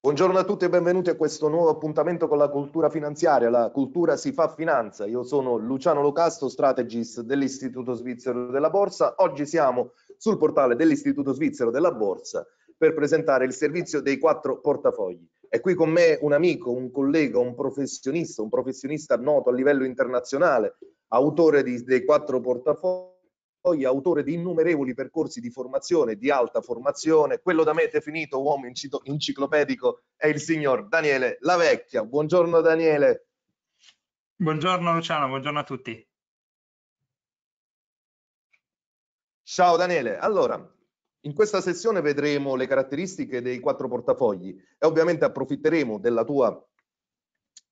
Buongiorno a tutti e benvenuti a questo nuovo appuntamento con la cultura finanziaria. La cultura si fa finanza. Io sono Luciano Locasto, strategist dell'Istituto Svizzero della Borsa. Oggi siamo sul portale dell'Istituto Svizzero della Borsa per presentare il servizio dei quattro portafogli. È qui con me un amico, un collega, un professionista, un professionista noto a livello internazionale, autore di, dei quattro portafogli poi autore di innumerevoli percorsi di formazione, di alta formazione. Quello da me definito uomo enciclopedico è il signor Daniele La Vecchia. Buongiorno Daniele. Buongiorno Luciano, buongiorno a tutti. Ciao Daniele. Allora, in questa sessione vedremo le caratteristiche dei quattro portafogli e ovviamente approfitteremo della tua,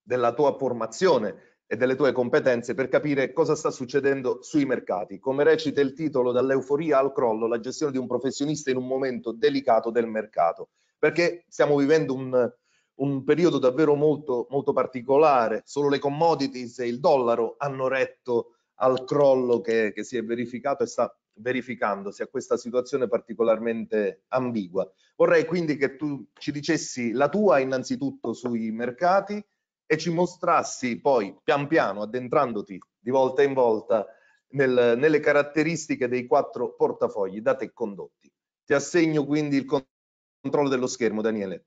della tua formazione e delle tue competenze per capire cosa sta succedendo sui mercati. Come recita il titolo Dall'euforia al crollo, la gestione di un professionista in un momento delicato del mercato, perché stiamo vivendo un, un periodo davvero molto, molto particolare, solo le commodities e il dollaro hanno retto al crollo che, che si è verificato e sta verificandosi a questa situazione particolarmente ambigua. Vorrei quindi che tu ci dicessi la tua innanzitutto sui mercati, e ci mostrassi poi pian piano, addentrandoti di volta in volta nel, nelle caratteristiche dei quattro portafogli da te condotti. Ti assegno quindi il controllo dello schermo, Daniele.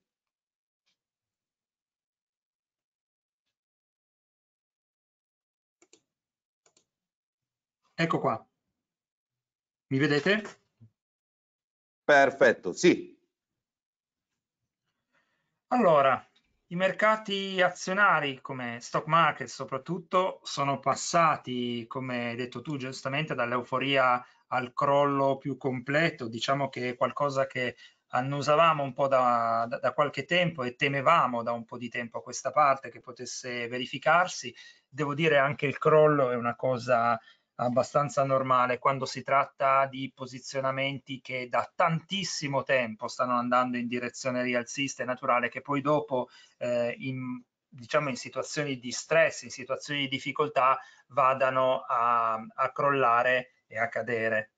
Ecco qua. Mi vedete? Perfetto, sì. Allora, i mercati azionari, come stock market soprattutto, sono passati, come hai detto tu giustamente, dall'euforia al crollo più completo. Diciamo che è qualcosa che annusavamo un po' da, da, da, qualche tempo e temevamo da un po' di tempo a questa parte che potesse verificarsi. Devo dire anche il crollo è una cosa abbastanza normale quando si tratta di posizionamenti che da tantissimo tempo stanno andando in direzione rialzista, è naturale che poi dopo eh, in, diciamo in situazioni di stress, in situazioni di difficoltà vadano a, a crollare e a cadere.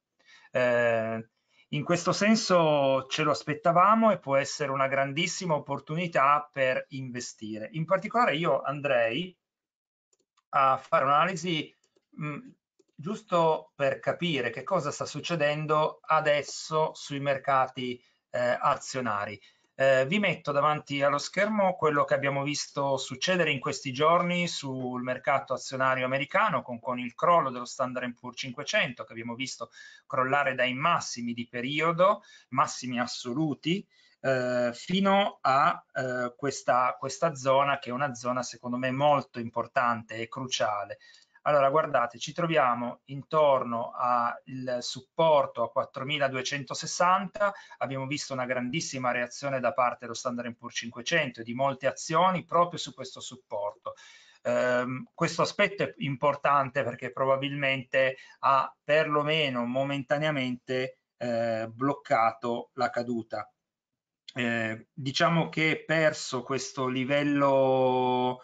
Eh, in questo senso ce lo aspettavamo e può essere una grandissima opportunità per investire. In particolare io andrei a fare un'analisi mm, giusto per capire che cosa sta succedendo adesso sui mercati eh, azionari. Eh, vi metto davanti allo schermo quello che abbiamo visto succedere in questi giorni sul mercato azionario americano con, con il crollo dello Standard Poor's 500 che abbiamo visto crollare dai massimi di periodo, massimi assoluti, eh, fino a eh, questa, questa zona che è una zona secondo me molto importante e cruciale allora, guardate, ci troviamo intorno al supporto a 4260, abbiamo visto una grandissima reazione da parte dello Standard Poor's 500 e di molte azioni proprio su questo supporto. Um, questo aspetto è importante perché probabilmente ha perlomeno momentaneamente eh, bloccato la caduta. Eh, diciamo che perso questo livello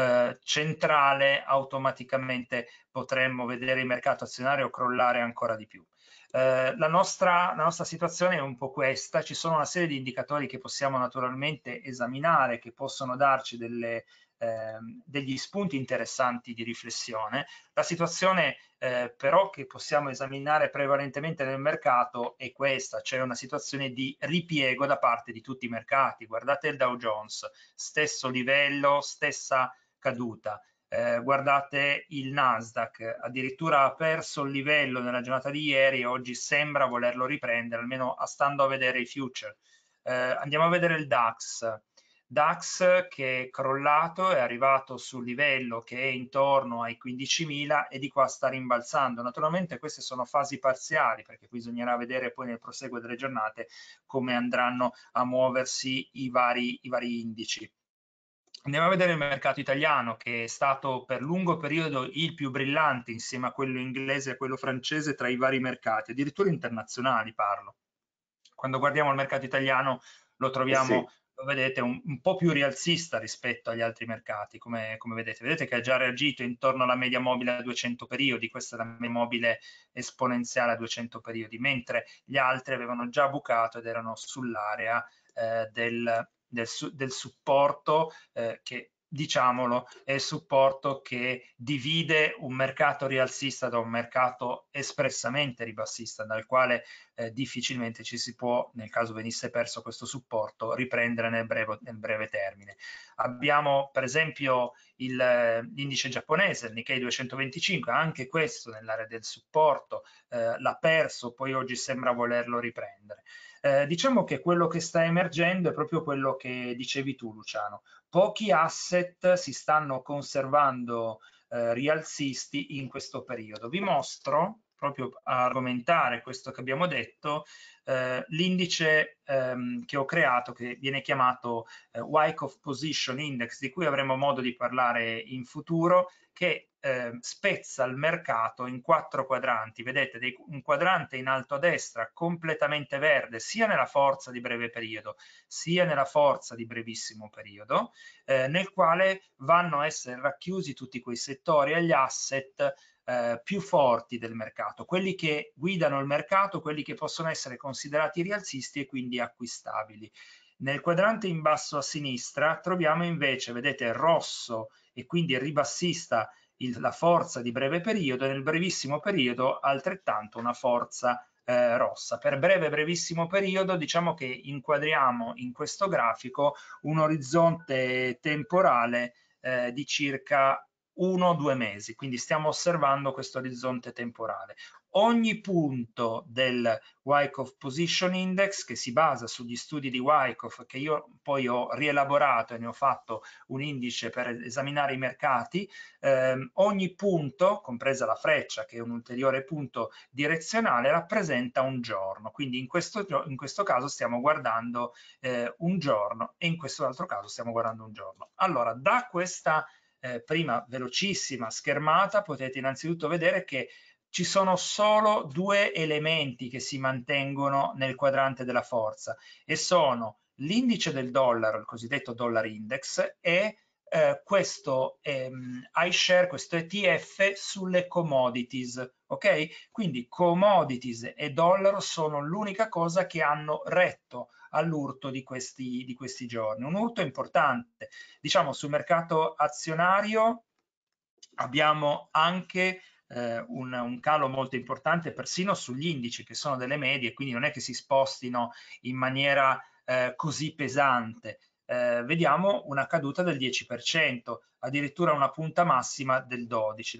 eh, centrale automaticamente potremmo vedere il mercato azionario crollare ancora di più. Eh, la, nostra, la, nostra, situazione è un po' questa, ci sono una serie di indicatori che possiamo naturalmente esaminare, che possono darci delle, eh, degli spunti interessanti di riflessione. La situazione eh, però che possiamo esaminare prevalentemente nel mercato è questa, cioè una situazione di ripiego da parte di tutti i mercati. Guardate il Dow Jones, stesso livello, stessa caduta. Eh, guardate il Nasdaq, addirittura ha perso il livello nella giornata di ieri e oggi sembra volerlo riprendere, almeno stando a vedere i future. Eh, andiamo a vedere il DAX. DAX che è crollato, è arrivato sul livello che è intorno ai 15.000 e di qua sta rimbalzando. Naturalmente queste sono fasi parziali perché bisognerà vedere poi nel proseguo delle giornate come andranno a muoversi i vari, i vari indici andiamo a vedere il mercato italiano che è stato per lungo periodo il più brillante insieme a quello inglese e a quello francese tra i vari mercati, addirittura internazionali parlo. Quando guardiamo il mercato italiano lo troviamo, eh sì. lo vedete, un, un, po' più rialzista rispetto agli altri mercati, come, come, vedete. Vedete che ha già reagito intorno alla media mobile a 200 periodi, questa è la media mobile esponenziale a 200 periodi, mentre gli altri avevano già bucato ed erano sull'area eh, del del, del supporto eh, che diciamolo, è il supporto che divide un mercato rialzista da un mercato espressamente ribassista, dal quale eh, difficilmente ci si può, nel caso venisse perso questo supporto, riprendere nel breve, nel breve termine. Abbiamo per esempio l'indice giapponese, il Nikkei 225, anche questo nell'area del supporto, eh, l'ha perso, poi oggi sembra volerlo riprendere. Eh, diciamo che quello che sta emergendo è proprio quello che dicevi tu Luciano, pochi asset si stanno conservando eh, rialzisti in questo periodo. Vi mostro proprio a argomentare questo che abbiamo detto, eh, l'indice ehm, che ho creato, che viene chiamato eh, Wyckoff Position Index, di cui avremo modo di parlare in futuro, che eh, spezza il mercato in quattro quadranti. Vedete, dei, un quadrante in alto a destra completamente verde, sia nella forza di breve periodo, sia nella forza di brevissimo periodo, eh, nel quale vanno a essere racchiusi tutti quei settori e gli asset eh, più forti del mercato, quelli che guidano il mercato, quelli che possono essere considerati rialzisti e quindi acquistabili. Nel quadrante in basso a sinistra troviamo invece, vedete, rosso e quindi ribassista il, la forza di breve periodo e nel brevissimo periodo altrettanto una forza eh, rossa. Per breve brevissimo periodo diciamo che inquadriamo in questo grafico un orizzonte temporale eh, di circa uno o due mesi, quindi stiamo osservando questo orizzonte temporale. Ogni punto del Wyckoff Position Index, che si basa sugli studi di Wyckoff, che io poi ho rielaborato e ne ho fatto un indice per esaminare i mercati, ehm, ogni punto, compresa la freccia, che è un ulteriore punto direzionale, rappresenta un giorno. Quindi in questo, in questo caso stiamo guardando eh, un giorno e in questo altro caso stiamo guardando un giorno. Allora, da questa eh, prima velocissima schermata potete innanzitutto vedere che ci sono solo due elementi che si mantengono nel quadrante della forza e sono l'indice del dollaro, il cosiddetto dollar index e eh, questo ehm, iShare, questo ETF sulle commodities, ok? Quindi commodities e dollaro sono l'unica cosa che hanno retto all'urto di questi, di questi giorni. Un urto importante. Diciamo sul mercato azionario abbiamo anche eh, un, un, calo molto importante persino sugli indici che sono delle medie, quindi non è che si spostino in maniera eh, così pesante. Eh, vediamo una caduta del 10% addirittura una punta massima del 12,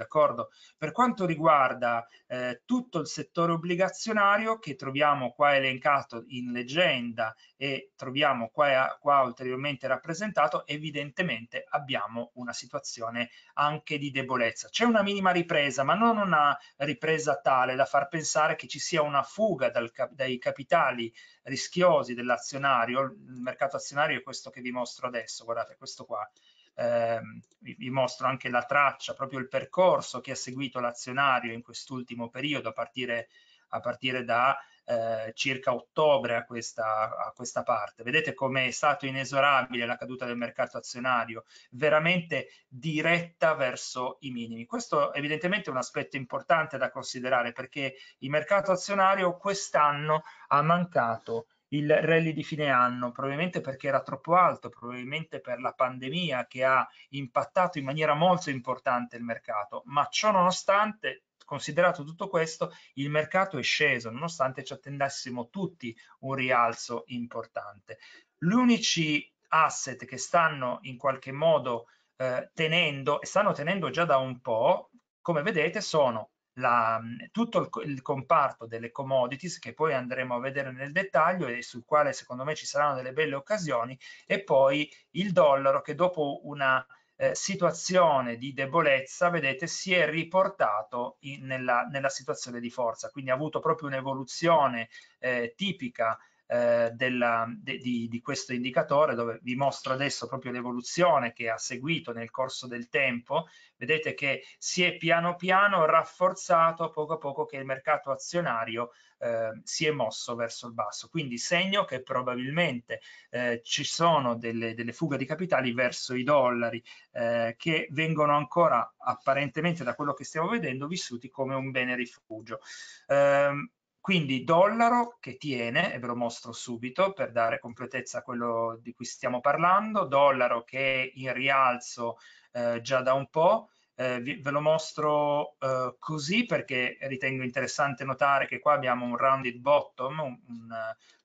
Per quanto riguarda eh, tutto il settore obbligazionario che troviamo qua elencato in leggenda e troviamo qua, qua ulteriormente rappresentato, evidentemente abbiamo una situazione anche di debolezza. C'è una minima ripresa, ma non una ripresa tale da far pensare che ci sia una fuga dal, dai capitali rischiosi dell'azionario, il mercato azionario è questo che vi mostro adesso, guardate questo qua, eh, vi, vi mostro anche la traccia, proprio il percorso che ha seguito l'azionario in quest'ultimo periodo a partire, a partire da eh, circa ottobre a questa, a questa parte. Vedete come è stato inesorabile la caduta del mercato azionario, veramente diretta verso i minimi. Questo evidentemente è un aspetto importante da considerare perché il mercato azionario quest'anno ha mancato il rally di fine anno, probabilmente perché era troppo alto, probabilmente per la pandemia che ha impattato in maniera molto importante il mercato, ma ciò nonostante considerato tutto questo, il mercato è sceso, nonostante ci attendessimo tutti un rialzo importante. Gli unici asset che stanno in qualche modo eh, tenendo, e stanno tenendo già da un po', come vedete, sono la, tutto il, il, comparto delle commodities che poi andremo a vedere nel dettaglio e sul quale secondo me ci saranno delle belle occasioni e poi il dollaro che dopo una eh, situazione di debolezza vedete si è riportato in, nella, nella, situazione di forza quindi ha avuto proprio un'evoluzione eh, tipica eh, della, de, di, di, questo indicatore dove vi mostro adesso proprio l'evoluzione che ha seguito nel corso del tempo vedete che si è piano piano rafforzato a poco a poco che il mercato azionario eh, si è mosso verso il basso quindi segno che probabilmente eh, ci sono delle, delle, fughe di capitali verso i dollari eh, che vengono ancora apparentemente da quello che stiamo vedendo vissuti come un bene rifugio ehm, quindi dollaro che tiene, e ve lo mostro subito per dare completezza a quello di cui stiamo parlando, dollaro che è in rialzo eh, già da un po', eh, ve lo mostro eh, così perché ritengo interessante notare che qua abbiamo un rounded bottom, un, un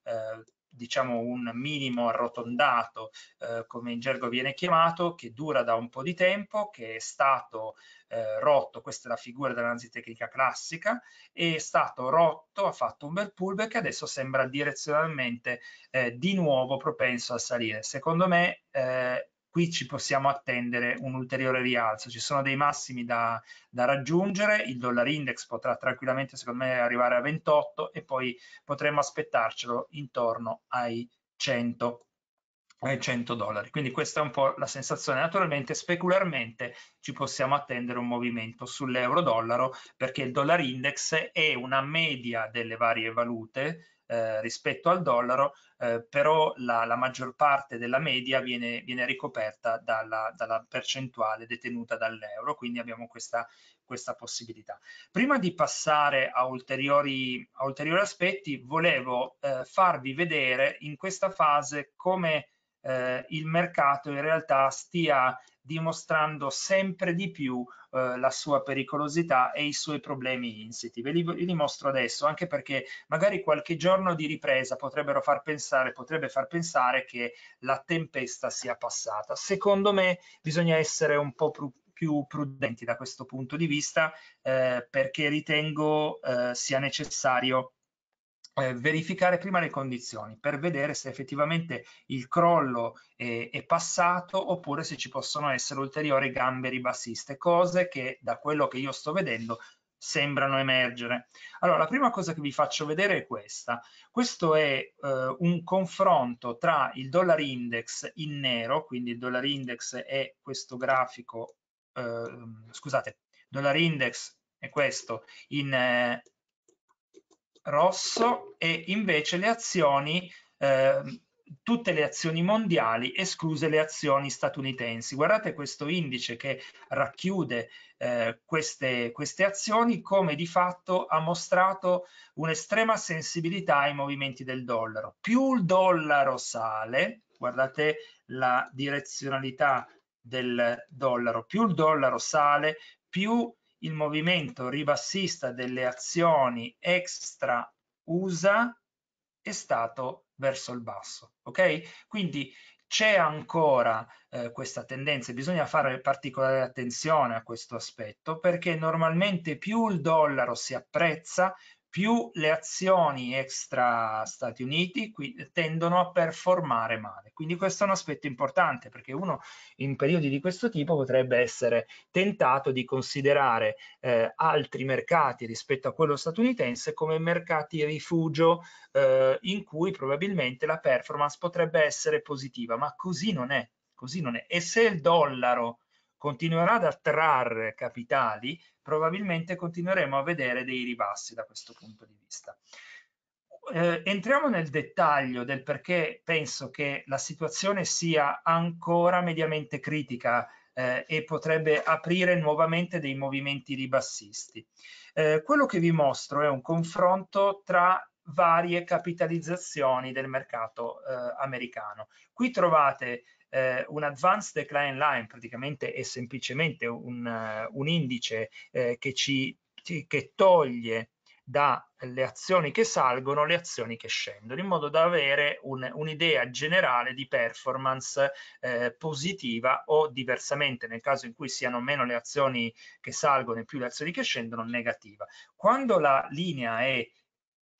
eh, diciamo un minimo arrotondato, eh, come in gergo viene chiamato, che dura da un po' di tempo, che è stato eh, rotto, questa è la figura dell'analisi tecnica classica, è stato rotto, ha fatto un bel pullback e adesso sembra direzionalmente eh, di nuovo propenso a salire. Secondo me eh, qui ci possiamo attendere un ulteriore rialzo, ci sono dei massimi da, da raggiungere, il dollaro index potrà tranquillamente secondo me arrivare a 28 e poi potremmo aspettarcelo intorno ai 100 ai 100 dollari quindi questa è un po' la sensazione naturalmente specularmente ci possiamo attendere un movimento sull'euro dollaro perché il dollaro index è una media delle varie valute eh, rispetto al dollaro, eh, però la, la, maggior parte della media viene, viene ricoperta dalla, dalla, percentuale detenuta dall'euro, quindi abbiamo questa, questa possibilità. Prima di passare a ulteriori, a ulteriori aspetti, volevo eh, farvi vedere in questa fase come eh, il mercato in realtà stia dimostrando sempre di più eh, la sua pericolosità e i suoi problemi insiti. Ve li, ve li, mostro adesso anche perché magari qualche giorno di ripresa potrebbero far pensare, potrebbe far pensare che la tempesta sia passata. Secondo me bisogna essere un po' più più prudenti da questo punto di vista eh, perché ritengo eh, sia necessario eh, verificare prima le condizioni per vedere se effettivamente il crollo è, è, passato oppure se ci possono essere ulteriori gambe ribassiste, cose che da quello che io sto vedendo sembrano emergere. Allora, la prima cosa che vi faccio vedere è questa. Questo è eh, un confronto tra il dollaro index in nero, quindi il dollaro index è questo grafico, eh, scusate, dollaro index è questo in eh, rosso e invece le azioni, eh, tutte le azioni mondiali, escluse le azioni statunitensi. Guardate questo indice che racchiude eh, queste, queste azioni come di fatto ha mostrato un'estrema sensibilità ai movimenti del dollaro. Più il dollaro sale, guardate la direzionalità del dollaro, più il dollaro sale, più il movimento ribassista delle azioni extra USA è stato verso il basso. Ok? Quindi c'è ancora eh, questa tendenza bisogna fare particolare attenzione a questo aspetto perché normalmente più il dollaro si apprezza, più le azioni extra Stati Uniti qui, tendono a performare male. Quindi questo è un aspetto importante perché uno in periodi di questo tipo potrebbe essere tentato di considerare eh, altri mercati rispetto a quello statunitense come mercati rifugio eh, in cui probabilmente la performance potrebbe essere positiva, ma così non è. Così non è. E se il dollaro continuerà ad attrarre capitali, probabilmente continueremo a vedere dei ribassi da questo punto di vista. Eh, entriamo nel dettaglio del perché penso che la situazione sia ancora mediamente critica eh, e potrebbe aprire nuovamente dei movimenti ribassisti. Eh, quello che vi mostro è un confronto tra varie capitalizzazioni del mercato eh, americano. Qui trovate eh, un advanced decline line praticamente è semplicemente un, eh, un indice eh, che ci che toglie dalle azioni che salgono le azioni che scendono in modo da avere un'idea un generale di performance eh, positiva o diversamente nel caso in cui siano meno le azioni che salgono e più le azioni che scendono negativa quando la linea è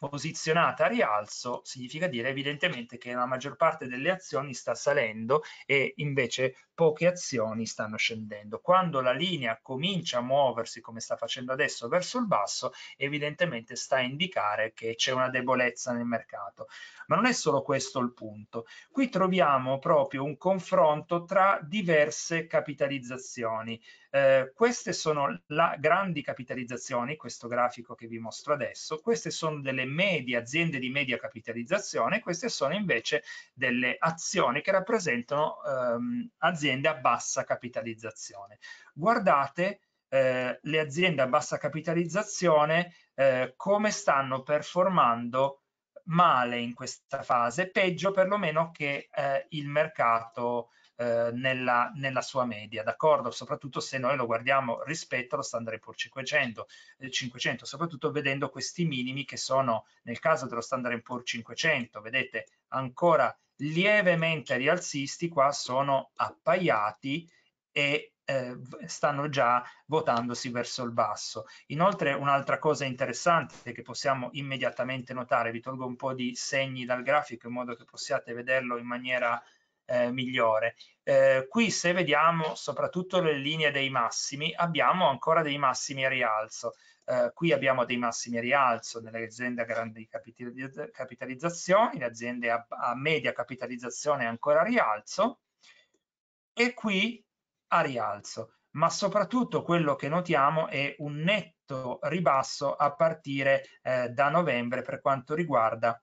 posizionata a rialzo significa dire evidentemente che la maggior parte delle azioni sta salendo e invece poche azioni stanno scendendo. Quando la linea comincia a muoversi come sta facendo adesso verso il basso, evidentemente sta a indicare che c'è una debolezza nel mercato. Ma non è solo questo il punto. Qui troviamo proprio un confronto tra diverse capitalizzazioni. Eh, queste sono le grandi capitalizzazioni, questo grafico che vi mostro adesso, queste sono delle medie aziende di media capitalizzazione, queste sono invece delle azioni che rappresentano ehm, aziende aziende a bassa capitalizzazione. Guardate eh, le aziende a bassa capitalizzazione eh, come stanno performando male in questa fase, peggio perlomeno che eh, il mercato eh, nella, nella, sua media, d'accordo? Soprattutto se noi lo guardiamo rispetto allo standard Poor's 500, 500, eh, soprattutto vedendo questi minimi che sono nel caso dello standard Poor's 500, vedete ancora lievemente rialzisti qua sono appaiati e eh, stanno già votandosi verso il basso. Inoltre un'altra cosa interessante che possiamo immediatamente notare, vi tolgo un po' di segni dal grafico in modo che possiate vederlo in maniera eh, migliore. Eh, qui se vediamo soprattutto le linee dei massimi, abbiamo ancora dei massimi a rialzo. Eh, qui abbiamo dei massimi rialzo nelle aziende a grandi capitalizzazioni, le aziende a, a media capitalizzazione ancora a rialzo e qui a rialzo, ma soprattutto quello che notiamo è un netto ribasso a partire eh, da novembre per quanto riguarda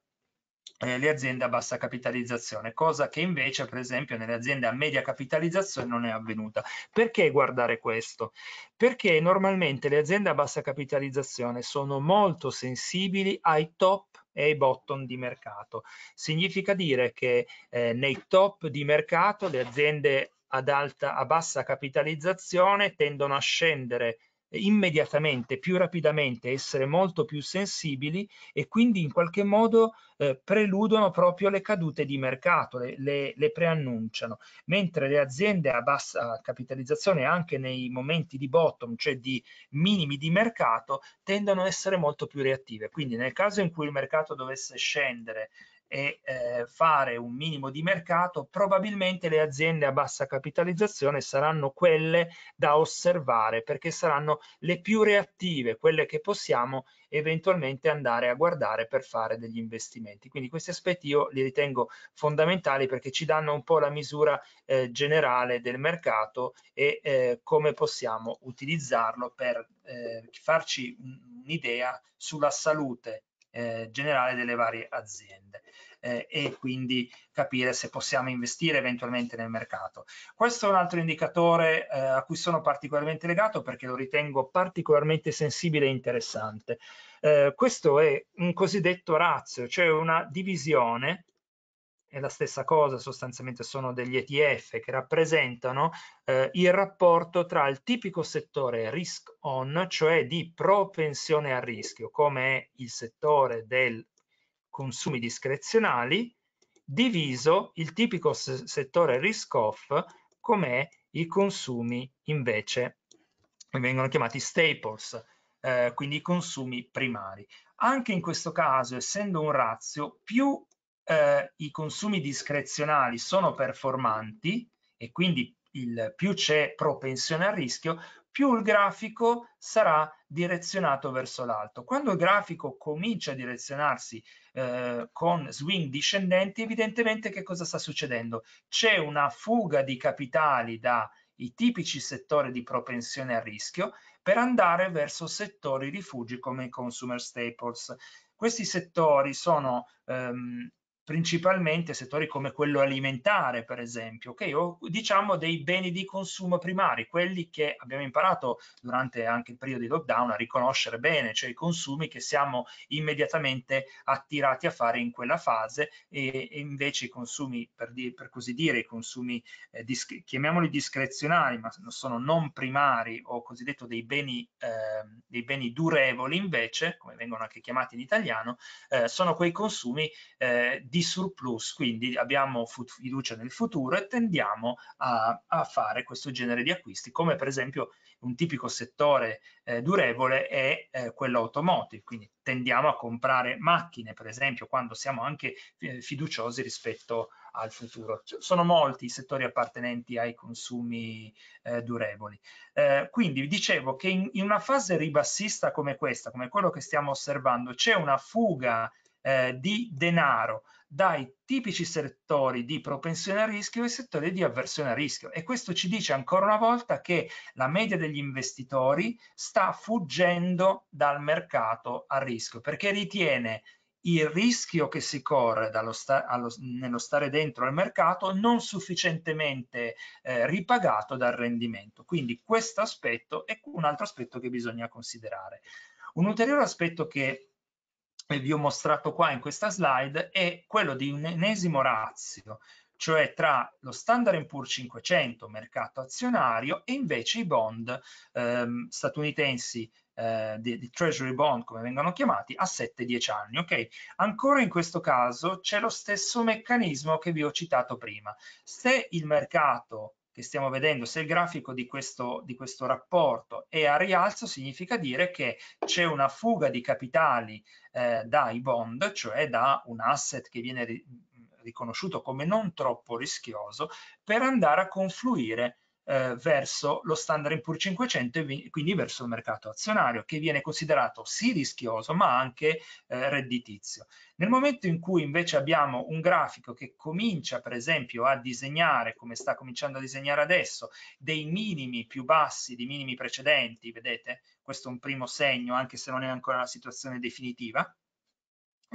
eh, le aziende a bassa capitalizzazione, cosa che invece per esempio nelle aziende a media capitalizzazione non è avvenuta. Perché guardare questo? Perché normalmente le aziende a bassa capitalizzazione sono molto sensibili ai top e ai bottom di mercato. Significa dire che eh, nei top di mercato le aziende ad alta, a bassa capitalizzazione tendono a scendere immediatamente, più rapidamente, essere molto più sensibili e quindi in qualche modo eh, preludono proprio le cadute di mercato, le, le, le preannunciano, mentre le aziende a bassa capitalizzazione anche nei momenti di bottom, cioè di minimi di mercato, tendono a essere molto più reattive. Quindi nel caso in cui il mercato dovesse scendere e eh, fare un minimo di mercato, probabilmente le aziende a bassa capitalizzazione saranno quelle da osservare perché saranno le più reattive, quelle che possiamo eventualmente andare a guardare per fare degli investimenti. Quindi questi aspetti io li ritengo fondamentali perché ci danno un po' la misura eh, generale del mercato e eh, come possiamo utilizzarlo per eh, farci un'idea sulla salute eh, generale delle varie aziende eh, e quindi capire se possiamo investire eventualmente nel mercato. Questo è un altro indicatore eh, a cui sono particolarmente legato perché lo ritengo particolarmente sensibile e interessante. Eh, questo è un cosiddetto razio, cioè una divisione è la stessa cosa, sostanzialmente sono degli ETF che rappresentano eh, il rapporto tra il tipico settore risk on, cioè di propensione al rischio, come è il settore del consumi discrezionali diviso il tipico settore risk off com'è i consumi invece vengono chiamati staples, eh, quindi i consumi primari. Anche in questo caso, essendo un razio, più eh, i consumi discrezionali sono performanti e quindi il, più c'è propensione al rischio, più il grafico sarà direzionato verso l'alto. Quando il grafico comincia a direzionarsi eh, con swing discendenti, evidentemente che cosa sta succedendo? C'è una fuga di capitali dai tipici settori di propensione a rischio per andare verso settori rifugi come i consumer staples. Questi settori sono ehm, principalmente settori come quello alimentare, per esempio, okay? o diciamo dei beni di consumo primari, quelli che abbiamo imparato durante anche il periodo di lockdown a riconoscere bene, cioè i consumi che siamo immediatamente attirati a fare in quella fase e, e invece i consumi, per, di, per, così dire, i consumi, eh, dis chiamiamoli discrezionali, ma sono non primari o cosiddetto dei beni, eh, dei beni durevoli invece, come vengono anche chiamati in italiano, eh, sono quei consumi eh, di surplus, quindi abbiamo fiducia nel futuro e tendiamo a, a, fare questo genere di acquisti, come per esempio un tipico settore eh, durevole è eh, quello automotive, quindi tendiamo a comprare macchine, per esempio, quando siamo anche eh, fiduciosi rispetto al futuro. Cioè, sono molti i settori appartenenti ai consumi eh, durevoli. Eh, quindi dicevo che in, in una fase ribassista come questa, come quello che stiamo osservando, c'è una fuga eh, di denaro dai tipici settori di propensione a rischio e settori di avversione a rischio e questo ci dice ancora una volta che la media degli investitori sta fuggendo dal mercato a rischio perché ritiene il rischio che si corre sta allo, nello stare dentro al mercato non sufficientemente eh, ripagato dal rendimento. Quindi questo aspetto è un altro aspetto che bisogna considerare. Un ulteriore aspetto che vi ho mostrato qua in questa slide è quello di un enesimo razio, cioè tra lo standard Poor's 500 mercato azionario e invece i bond ehm, statunitensi eh, di, di, treasury bond come vengono chiamati a 7-10 anni ok ancora in questo caso c'è lo stesso meccanismo che vi ho citato prima se il mercato che stiamo vedendo, se il grafico di questo, di questo rapporto è a rialzo, significa dire che c'è una fuga di capitali eh, dai bond, cioè da un asset che viene riconosciuto come non troppo rischioso, per andare a confluire eh, verso lo standard in pur 500 e quindi verso il mercato azionario che viene considerato sì rischioso ma anche eh, redditizio. Nel momento in cui invece abbiamo un grafico che comincia per esempio a disegnare, come sta cominciando a disegnare adesso, dei minimi più bassi di minimi precedenti, vedete? Questo è un primo segno, anche se non è ancora la situazione definitiva,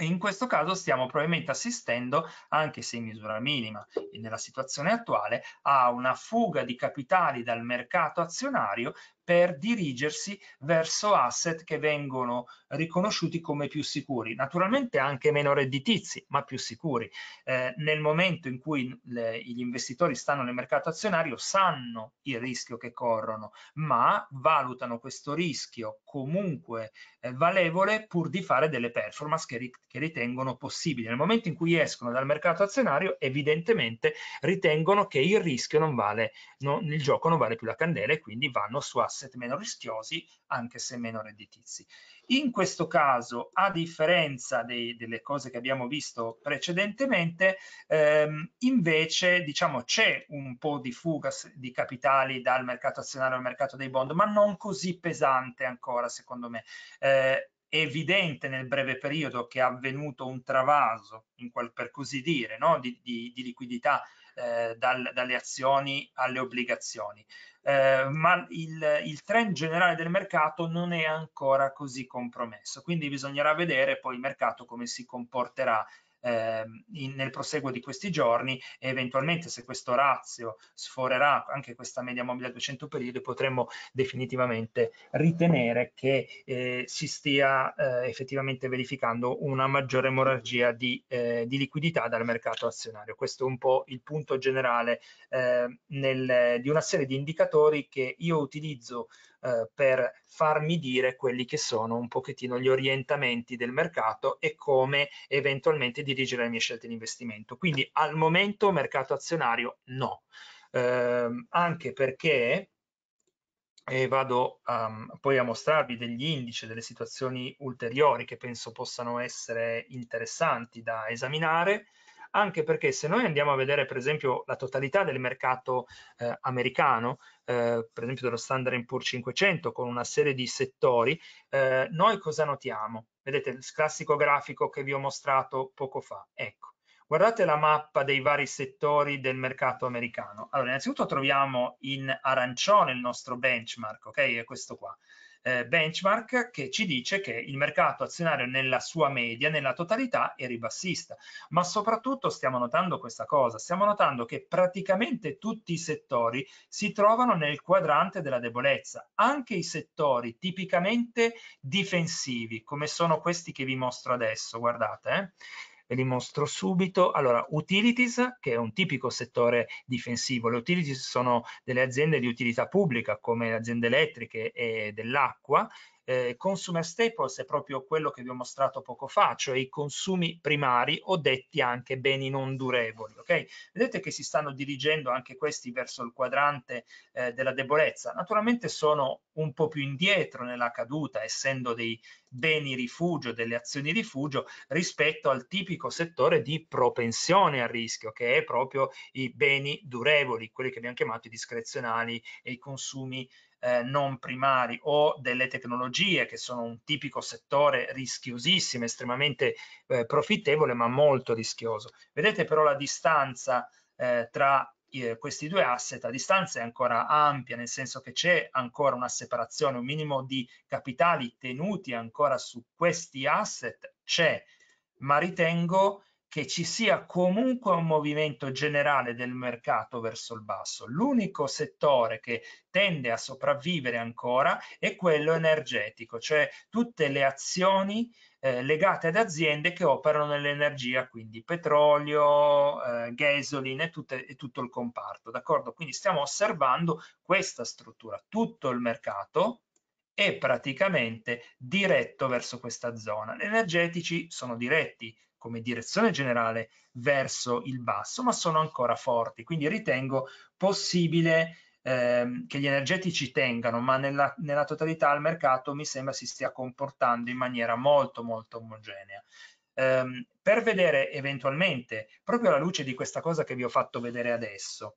in questo caso stiamo probabilmente assistendo, anche se in misura minima e nella situazione attuale, a una fuga di capitali dal mercato azionario per dirigersi verso asset che vengono riconosciuti come più sicuri, naturalmente anche meno redditizi, ma più sicuri. Eh, nel momento in cui le, gli investitori stanno nel mercato azionario sanno il rischio che corrono, ma valutano questo rischio comunque eh, valevole pur di fare delle performance che, ri, che ritengono possibili. Nel momento in cui escono dal mercato azionario, evidentemente ritengono che il rischio non vale, no, il gioco non vale più la candela e quindi vanno su asset asset meno rischiosi, anche se meno redditizi. In questo caso, a differenza dei, delle cose che abbiamo visto precedentemente, ehm, invece diciamo, c'è un po' di fuga di capitali dal mercato azionario al mercato dei bond, ma non così pesante ancora, secondo me. Eh, è evidente nel breve periodo che è avvenuto un travaso, qual, per così dire, no? di, di, di liquidità eh, dal, dalle azioni alle obbligazioni. Eh, ma il, il, trend generale del mercato non è ancora così compromesso, quindi bisognerà vedere poi il mercato come si comporterà Ehm, in, nel proseguo di questi giorni e eventualmente se questo razio sforerà anche questa media mobile a 200 periodi potremmo definitivamente ritenere che eh, si stia eh, effettivamente verificando una maggiore emorragia di, eh, di, liquidità dal mercato azionario. Questo è un po' il punto generale ehm, nel, di una serie di indicatori che io utilizzo eh, per farmi dire quelli che sono un pochettino gli orientamenti del mercato e come eventualmente dirigere le mie scelte di investimento. Quindi al momento mercato azionario no, eh, anche perché e vado um, poi a mostrarvi degli indici, delle situazioni ulteriori che penso possano essere interessanti da esaminare anche perché se noi andiamo a vedere per esempio la totalità del mercato eh, americano, eh, per esempio dello Standard Poor's 500 con una serie di settori, eh, noi cosa notiamo? Vedete il classico grafico che vi ho mostrato poco fa, ecco. Guardate la mappa dei vari settori del mercato americano. Allora, innanzitutto troviamo in arancione il nostro benchmark, ok? È questo qua eh, benchmark che ci dice che il mercato azionario nella sua media, nella totalità, è ribassista. Ma soprattutto stiamo notando questa cosa, stiamo notando che praticamente tutti i settori si trovano nel quadrante della debolezza, anche i settori tipicamente difensivi, come sono questi che vi mostro adesso, guardate. Eh? ve li mostro subito. Allora, utilities, che è un tipico settore difensivo. Le utilities sono delle aziende di utilità pubblica, come aziende elettriche e dell'acqua, eh, consumer staples è proprio quello che vi ho mostrato poco fa, cioè i consumi primari o detti anche beni non durevoli. Okay? Vedete che si stanno dirigendo anche questi verso il quadrante eh, della debolezza. Naturalmente sono un po' più indietro nella caduta, essendo dei beni rifugio, delle azioni rifugio, rispetto al tipico settore di propensione al rischio, che è proprio i beni durevoli, quelli che abbiamo chiamato i discrezionali e i consumi eh, non primari o delle tecnologie che sono un tipico settore rischiosissimo, estremamente eh, profittevole ma molto rischioso. Vedete però la distanza eh, tra eh, questi due asset, la distanza è ancora ampia, nel senso che c'è ancora una separazione, un minimo di capitali tenuti ancora su questi asset c'è, ma ritengo che ci sia comunque un movimento generale del mercato verso il basso. L'unico settore che tende a sopravvivere ancora è quello energetico, cioè tutte le azioni eh, legate ad aziende che operano nell'energia, quindi petrolio, eh, gasoline tutte, e tutto il comparto. D'accordo? Quindi stiamo osservando questa struttura, tutto il mercato è praticamente diretto verso questa zona. Gli energetici sono diretti, come direzione generale verso il basso, ma sono ancora forti. Quindi ritengo possibile ehm, che gli energetici tengano, ma nella, nella totalità il mercato mi sembra si stia comportando in maniera molto molto omogenea. Um, per vedere eventualmente, proprio alla luce di questa cosa che vi ho fatto vedere adesso,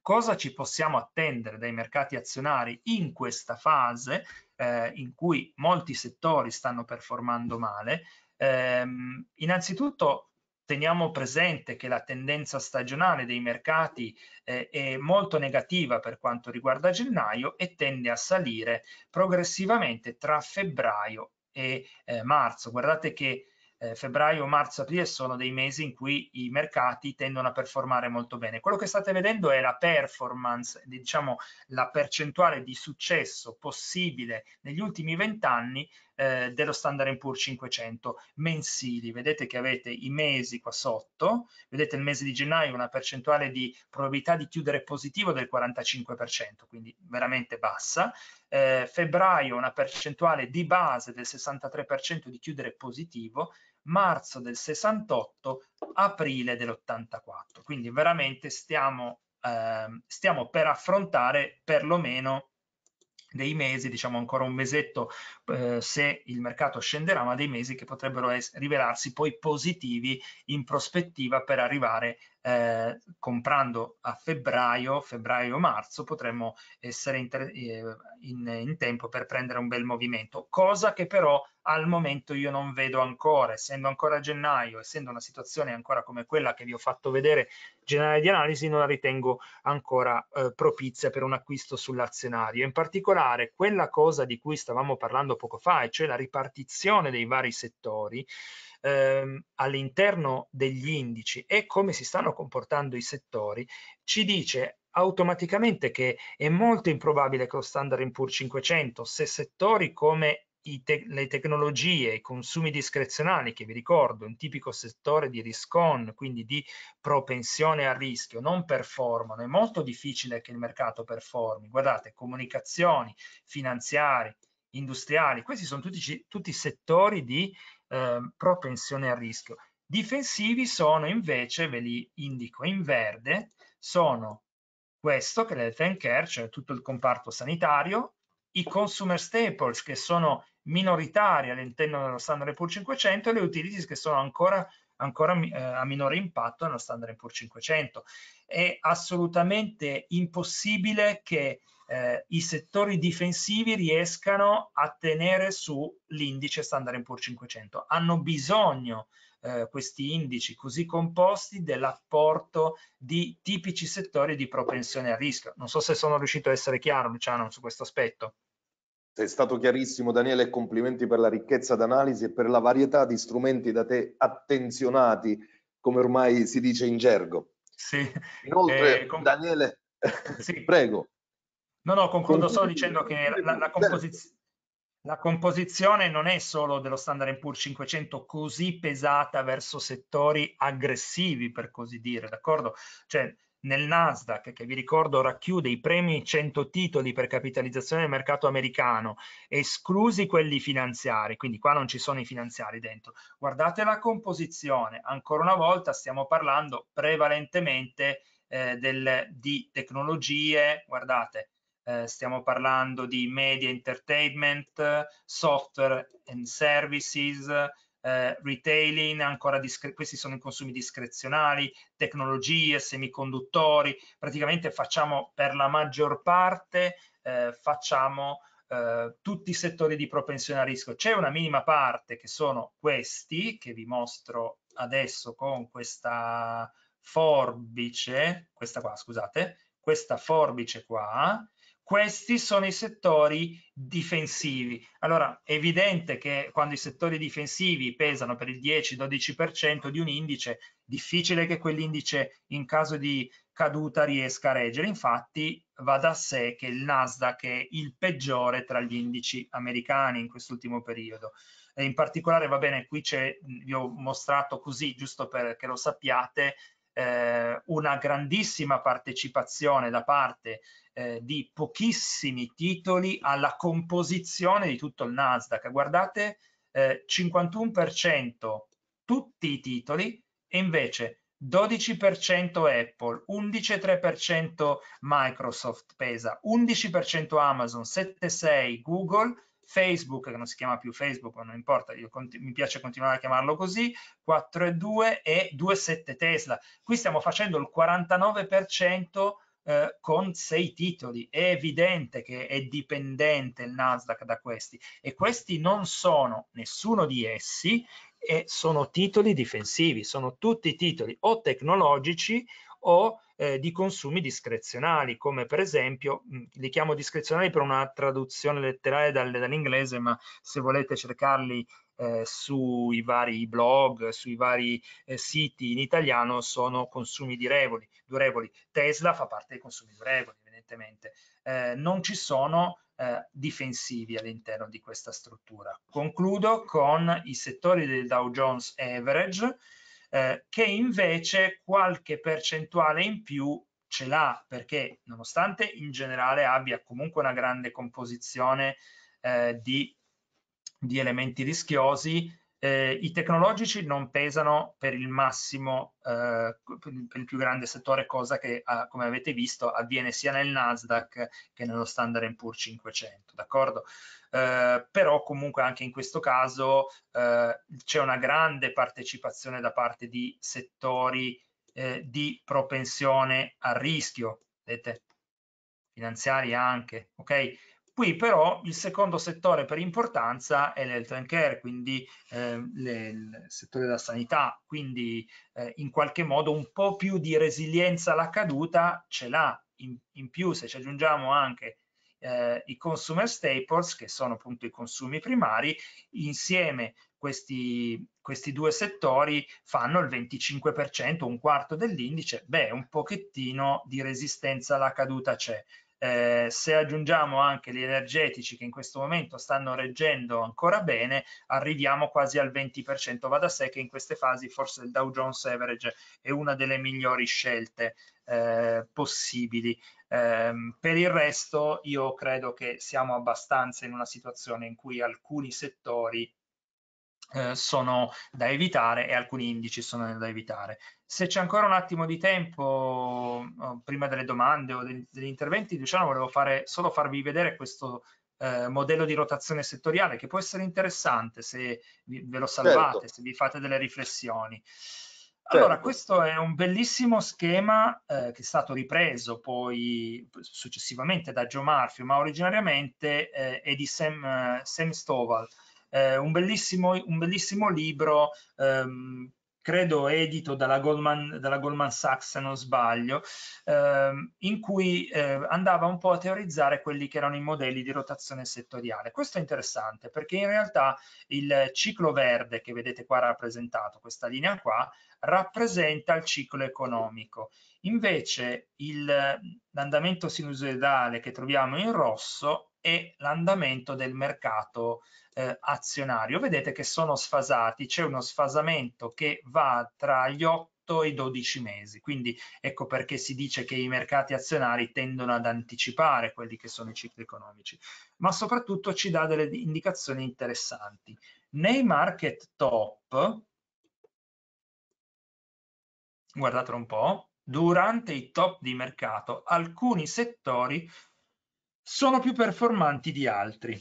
cosa ci possiamo attendere dai mercati azionari in questa fase eh, in cui molti settori stanno performando male, Ehm, innanzitutto teniamo presente che la tendenza stagionale dei mercati eh, è molto negativa per quanto riguarda gennaio e tende a salire progressivamente tra febbraio e eh, marzo. Guardate che eh, febbraio, marzo, aprile sono dei mesi in cui i mercati tendono a performare molto bene. Quello che state vedendo è la performance, diciamo la percentuale di successo possibile negli ultimi vent'anni eh, dello Standard Poor's 500 mensili. Vedete che avete i mesi qua sotto, vedete il mese di gennaio una percentuale di probabilità di chiudere positivo del 45%, quindi veramente bassa. Eh, febbraio una percentuale di base del 63% di chiudere positivo, marzo del 68, aprile dell'84. Quindi veramente stiamo, ehm, stiamo per affrontare perlomeno dei mesi, diciamo ancora un mesetto eh, se il mercato scenderà, ma dei mesi che potrebbero rivelarsi poi positivi in prospettiva per arrivare eh, comprando a febbraio, febbraio-marzo, potremmo essere in, eh, in, in tempo per prendere un bel movimento, cosa che però al momento io non vedo ancora, essendo ancora gennaio, essendo una situazione ancora come quella che vi ho fatto vedere generale di analisi, non la ritengo ancora eh, propizia per un acquisto sull'azionario. In particolare quella cosa di cui stavamo parlando poco fa, e cioè la ripartizione dei vari settori ehm, all'interno degli indici e come si stanno comportando i settori, ci dice automaticamente che è molto improbabile che lo standard in pur 500, se settori come te le tecnologie, i consumi discrezionali, che vi ricordo è un tipico settore di riscon, quindi di propensione al rischio, non performano, è molto difficile che il mercato performi. Guardate, comunicazioni, finanziari, industriali, questi sono tutti, tutti settori di eh, propensione al rischio. Difensivi sono invece, ve li indico in verde, sono questo che è and care, cioè tutto il comparto sanitario, i consumer staples che sono minoritari all'interno dello standard Poor's 500 e le utilities che sono ancora, ancora eh, a minore impatto nello standard Poor's 500. È assolutamente impossibile che eh, i settori difensivi riescano a tenere su l'indice standard Poor's 500. Hanno bisogno eh, questi indici così composti dell'apporto di tipici settori di propensione a rischio. Non so se sono riuscito a essere chiaro, Luciano, su questo aspetto. Sei stato chiarissimo Daniele e complimenti per la ricchezza d'analisi e per la varietà di strumenti da te attenzionati, come ormai si dice in gergo. Sì. Inoltre, eh, con... Daniele, sì. prego. No, no, concludo solo dicendo che la, la, composiz... la, composizione non è solo dello Standard Poor's 500 così pesata verso settori aggressivi, per così dire, d'accordo? Cioè, nel Nasdaq, che vi ricordo racchiude i premi 100 titoli per capitalizzazione del mercato americano, esclusi quelli finanziari, quindi qua non ci sono i finanziari dentro. Guardate la composizione, ancora una volta stiamo parlando prevalentemente eh, del, di tecnologie, guardate, eh, stiamo parlando di media entertainment, software and services, eh, retailing, ancora questi sono i consumi discrezionali, tecnologie, semiconduttori, praticamente facciamo per la maggior parte, eh, facciamo eh, tutti i settori di propensione a rischio. C'è una minima parte che sono questi, che vi mostro adesso con questa forbice, questa qua scusate, questa forbice qua, questi sono i settori difensivi. Allora, è evidente che quando i settori difensivi pesano per il 10-12% di un indice, difficile che quell'indice in caso di caduta riesca a reggere. Infatti va da sé che il Nasdaq è il peggiore tra gli indici americani in quest'ultimo periodo. E in particolare, va bene, qui vi ho mostrato così, giusto perché lo sappiate, eh, una grandissima partecipazione da parte eh, di pochissimi titoli alla composizione di tutto il Nasdaq. Guardate, eh, 51% tutti i titoli e invece 12% Apple, 11,3% Microsoft pesa, 11% Amazon, 7,6% Google, Facebook, che non si chiama più Facebook, ma non importa, mi piace continuare a chiamarlo così, 4,2 e 2,7 Tesla. Qui stiamo facendo il 49% eh, con sei titoli. È evidente che è dipendente il Nasdaq da questi e questi non sono nessuno di essi e sono titoli difensivi, sono tutti titoli o tecnologici o eh, di consumi discrezionali, come per esempio, mh, mm, li chiamo discrezionali per una traduzione letterale dal, dall'inglese, ma se volete cercarli eh, sui vari blog, sui vari eh, siti in italiano, sono consumi durevoli. durevoli. Tesla fa parte dei consumi durevoli, evidentemente. Eh, non ci sono eh, difensivi all'interno di questa struttura. Concludo con i settori del Dow Jones Average, eh, che invece qualche percentuale in più ce l'ha perché nonostante in generale abbia comunque una grande composizione eh, di, di, elementi rischiosi eh, i tecnologici non pesano per il massimo, eh, per il più grande settore, cosa che ah, come avete visto avviene sia nel Nasdaq che nello Standard Poor's 500, d'accordo? Eh, però comunque anche in questo caso eh, c'è una grande partecipazione da parte di settori eh, di propensione al rischio, vedete? finanziari anche, ok? Qui però il secondo settore per importanza è l'health and care, quindi eh, le, il settore della sanità, quindi eh, in qualche modo un po' più di resilienza alla caduta ce l'ha. In, in più se ci aggiungiamo anche eh, i consumer staples, che sono appunto i consumi primari, insieme questi, questi due settori fanno il 25%, un quarto dell'indice, beh un pochettino di resistenza alla caduta c'è. Eh, se aggiungiamo anche gli energetici che in questo momento stanno reggendo ancora bene, arriviamo quasi al 20%. Va da sé che in queste fasi forse il Dow Jones Average è una delle migliori scelte eh, possibili. Eh, per il resto io credo che siamo abbastanza in una situazione in cui alcuni settori eh, sono da evitare e alcuni indici sono da evitare. Se c'è ancora un attimo di tempo, oh, prima delle domande o degli, interventi, Luciano, volevo fare, solo farvi vedere questo eh, modello di rotazione settoriale che può essere interessante se vi, ve lo certo. salvate, certo. se vi fate delle riflessioni. Certo. Allora, certo. questo è un bellissimo schema eh, che è stato ripreso poi successivamente da Joe Murphy, ma originariamente eh, è di Sam, eh, Sam Stovall. Eh, un, bellissimo, un, bellissimo, libro ehm, credo edito dalla Goldman, dalla Goldman Sachs se non sbaglio, ehm, in cui eh, andava un po' a teorizzare quelli che erano i modelli di rotazione settoriale. Questo è interessante perché in realtà il ciclo verde che vedete qua rappresentato, questa linea qua, rappresenta il ciclo economico. Invece l'andamento sinusoidale che troviamo in rosso e l'andamento del mercato eh, azionario. Vedete che sono sfasati, c'è uno sfasamento che va tra gli 8 e i 12 mesi, quindi ecco perché si dice che i mercati azionari tendono ad anticipare quelli che sono i cicli economici, ma soprattutto ci dà delle indicazioni interessanti. Nei market top, guardatelo un po', durante i top di mercato alcuni settori sono più performanti di altri.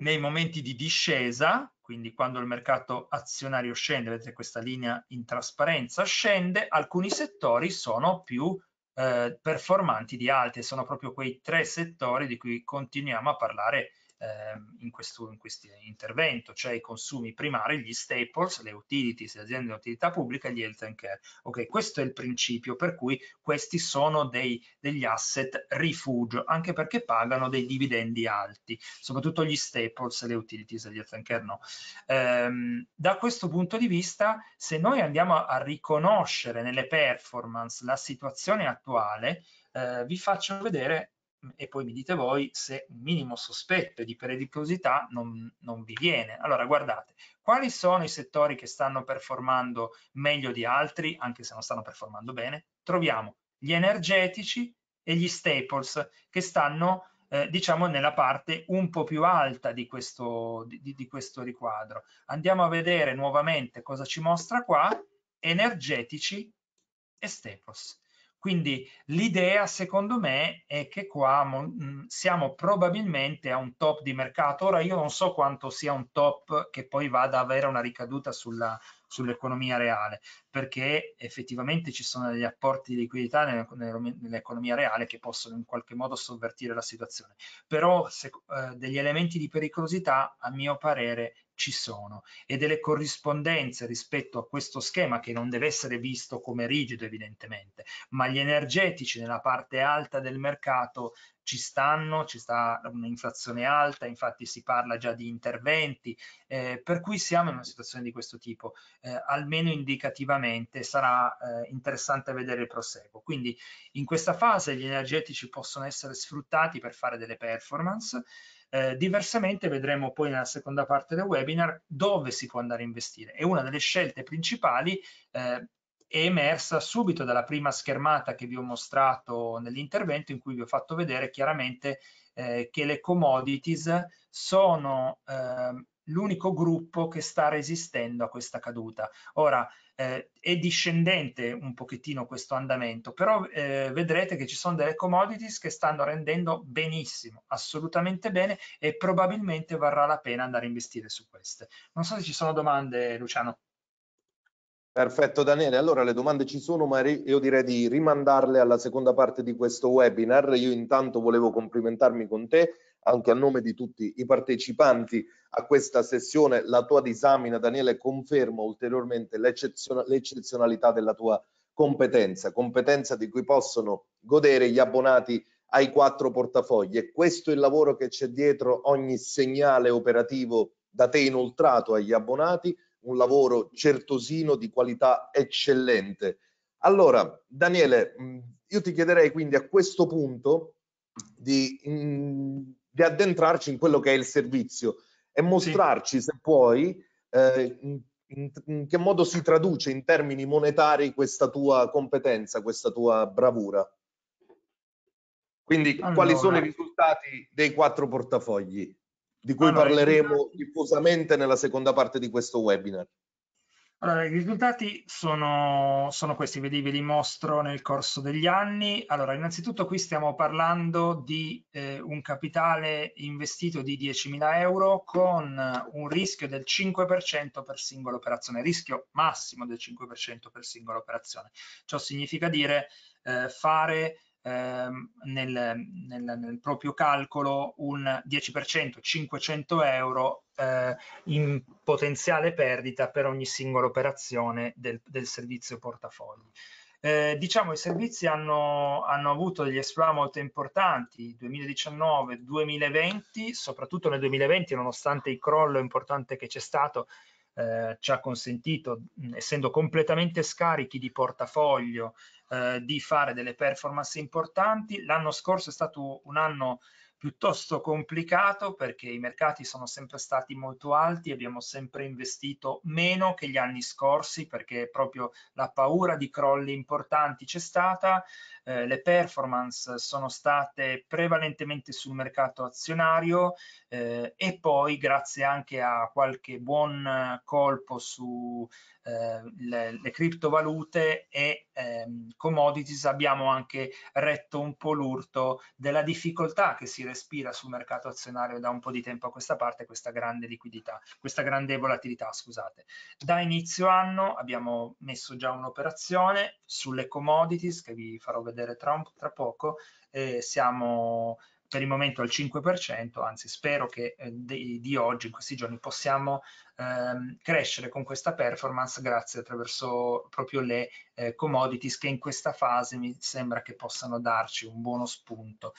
Nei momenti di discesa, quindi quando il mercato azionario scende, vedete questa linea in trasparenza scende, alcuni settori sono più eh, performanti di altri, sono proprio quei tre settori di cui continuiamo a parlare ehm, in questo in intervento, cioè i consumi primari, gli staples, le utilities, le aziende di utilità pubblica e gli health and care. Ok, questo è il principio per cui questi sono dei, degli asset rifugio, anche perché pagano dei dividendi alti, soprattutto gli staples, le utilities e gli health and care no. Ehm, da questo punto di vista, se noi andiamo a riconoscere nelle performance la situazione attuale, eh, vi faccio vedere e poi mi dite voi se un minimo sospetto di pericolosità non, non, vi viene. Allora guardate, quali sono i settori che stanno performando meglio di altri, anche se non stanno performando bene? Troviamo gli energetici e gli staples che stanno eh, diciamo nella parte un po' più alta di questo, di, di questo riquadro. Andiamo a vedere nuovamente cosa ci mostra qua, energetici e staples quindi l'idea secondo me è che qua mm, siamo probabilmente a un top di mercato. Ora io non so quanto sia un top che poi vada ad avere una ricaduta sull'economia reale, perché effettivamente ci sono degli apporti di liquidità nell'economia reale che possono in qualche modo sovvertire la situazione. Però se, eh, degli elementi di pericolosità a mio parere ci sono e delle corrispondenze rispetto a questo schema che non deve essere visto come rigido evidentemente, ma gli energetici nella parte alta del mercato ci stanno, ci sta un'inflazione alta, infatti si parla già di interventi, eh, per cui siamo in una situazione di questo tipo, eh, almeno indicativamente sarà eh, interessante vedere il proseguo. Quindi in questa fase gli energetici possono essere sfruttati per fare delle performance, eh, diversamente vedremo poi nella seconda parte del webinar dove si può andare a investire. È una delle scelte principali eh, è emersa subito dalla prima schermata che vi ho mostrato nell'intervento in cui vi ho fatto vedere chiaramente eh, che le commodities sono eh, l'unico gruppo che sta resistendo a questa caduta. Ora, eh, è discendente un pochettino questo andamento, però eh, vedrete che ci sono delle commodities che stanno rendendo benissimo, assolutamente bene e probabilmente varrà la pena andare a investire su queste. Non so se ci sono domande, Luciano. Perfetto Daniele, allora le domande ci sono ma io direi di rimandarle alla seconda parte di questo webinar. Io intanto volevo complimentarmi con te anche a nome di tutti i partecipanti a questa sessione. La tua disamina Daniele conferma ulteriormente l'eccezionalità della tua competenza, competenza di cui possono godere gli abbonati ai quattro portafogli e questo è il lavoro che c'è dietro ogni segnale operativo da te inoltrato agli abbonati un lavoro certosino di qualità eccellente. Allora, Daniele, mm, io ti chiederei quindi a questo punto di, mm, di addentrarci in quello che è il servizio e mostrarci, sì. se puoi, eh, in, in che modo si traduce in termini monetari questa tua competenza, questa tua bravura. Quindi allora, quali sono i risultati dei quattro portafogli? di cui allora, parleremo risultati... diffusamente nella seconda parte di questo webinar. Allora, i risultati sono, sono questi, ve li, ve li, mostro nel corso degli anni. Allora, innanzitutto qui stiamo parlando di eh, un capitale investito di 10.000 euro con un rischio del 5% per singola operazione, rischio massimo del 5% per singola operazione. Ciò significa dire eh, fare Ehm, nel, nel, nel, proprio calcolo un 10%, 500 euro eh, in potenziale perdita per ogni singola operazione del, del servizio portafogli. Eh, diciamo i servizi hanno, hanno avuto degli esploit molto importanti 2019-2020, soprattutto nel 2020 nonostante il crollo importante che c'è stato eh, ci ha consentito, essendo completamente scarichi di portafoglio, eh, di fare delle performance importanti. L'anno scorso è stato un anno piuttosto complicato perché i mercati sono sempre stati molto alti, abbiamo sempre investito meno che gli anni scorsi perché proprio la paura di crolli importanti c'è stata, eh, le performance sono state prevalentemente sul mercato azionario eh, e poi grazie anche a qualche buon colpo su eh, le, le, criptovalute e ehm, commodities abbiamo anche retto un po' l'urto della difficoltà che si respira sul mercato azionario da un po' di tempo a questa parte questa grande liquidità, questa grande volatilità, scusate. Da inizio anno abbiamo messo già un'operazione sulle commodities che vi farò vedere tra, un, tra poco, eh, siamo per il momento al 5%, anzi spero che eh, di, di, oggi, in questi giorni, possiamo ehm, crescere con questa performance grazie attraverso proprio le eh, commodities che in questa fase mi sembra che possano darci un buono spunto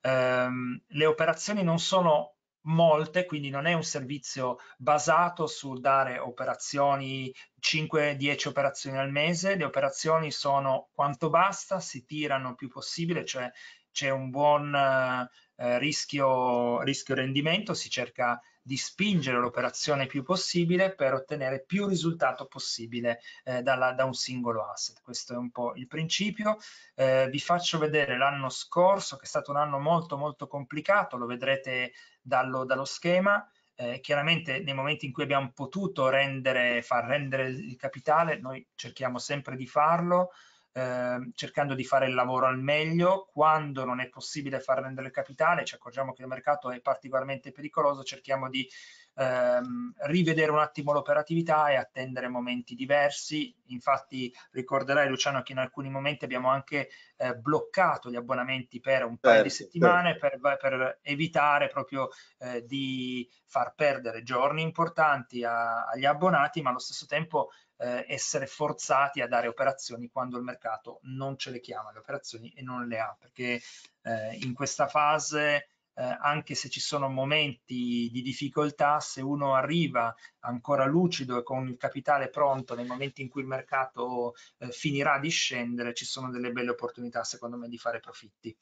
ehm, le operazioni non sono molte, quindi non è un servizio basato sul dare operazioni 5-10 operazioni al mese, le operazioni sono quanto basta, si tirano il più possibile, cioè c'è un buon eh, rischio, rischio rendimento, si cerca di spingere l'operazione più possibile per ottenere più risultato possibile eh, dalla, da un singolo asset. Questo è un po' il principio. Eh, vi faccio vedere l'anno scorso, che è stato un anno molto molto complicato, lo vedrete dallo, dallo schema. Eh, chiaramente nei momenti in cui abbiamo potuto rendere, far rendere il capitale, noi cerchiamo sempre di farlo, Ehm, cercando di fare il lavoro al meglio, quando non è possibile far rendere il capitale, ci accorgiamo che il mercato è particolarmente pericoloso, cerchiamo di ehm, rivedere un attimo l'operatività e attendere momenti diversi. Infatti ricorderai Luciano che in alcuni momenti abbiamo anche eh, bloccato gli abbonamenti per un paio certo, di settimane certo. per, per, evitare proprio eh, di far perdere giorni importanti a, agli abbonati, ma allo stesso tempo eh, essere forzati a dare operazioni quando il mercato non ce le chiama le operazioni e non le ha, perché eh, in questa fase eh, anche se ci sono momenti di difficoltà, se uno arriva ancora lucido e con il capitale pronto nei momenti in cui il mercato eh, finirà di scendere, ci sono delle belle opportunità secondo me di fare profitti.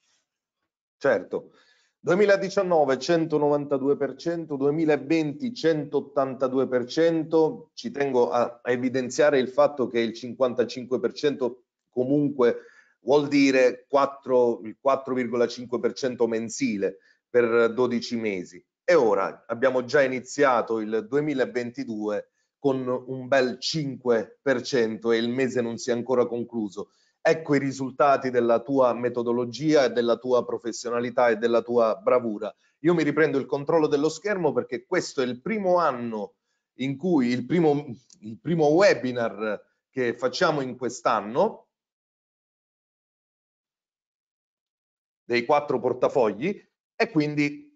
Certo, 2019 192%, 2020 182%, ci tengo a, a evidenziare il fatto che il 55% comunque vuol dire 4, il 4,5% mensile per 12 mesi. E ora abbiamo già iniziato il 2022 con un bel 5% e il mese non si è ancora concluso ecco i risultati della tua metodologia e della tua professionalità e della tua bravura. Io mi riprendo il controllo dello schermo perché questo è il primo anno in cui il primo, il primo webinar che facciamo in quest'anno dei quattro portafogli e quindi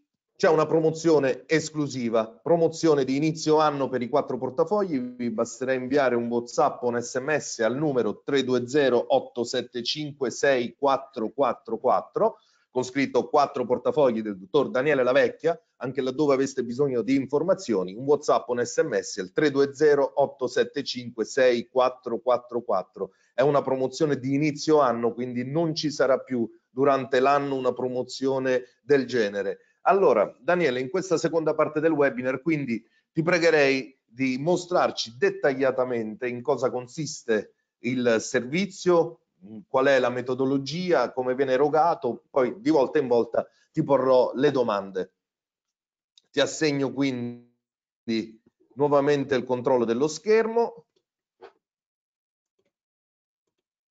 c'è una promozione esclusiva, promozione di inizio anno per i quattro portafogli, vi basterà inviare un Whatsapp o un SMS al numero 320-875-6444 con scritto quattro portafogli del dottor Daniele Lavecchia, anche laddove aveste bisogno di informazioni, un Whatsapp o un SMS al 320-875-6444. È una promozione di inizio anno, quindi non ci sarà più durante l'anno una promozione del genere allora, Daniele, in questa seconda parte del webinar, quindi ti pregherei di mostrarci dettagliatamente in cosa consiste il servizio, mm, qual è la metodologia, come viene erogato, poi di volta in volta ti porrò le domande. Ti assegno quindi nuovamente il controllo dello schermo.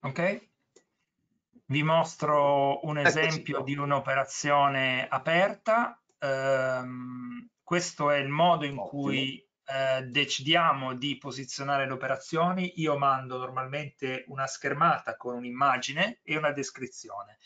Ok. Vi mostro un esempio di un'operazione aperta. Um, questo è il modo in Ottimo. cui eh, decidiamo di posizionare le operazioni. Io mando normalmente una schermata con un'immagine e una descrizione.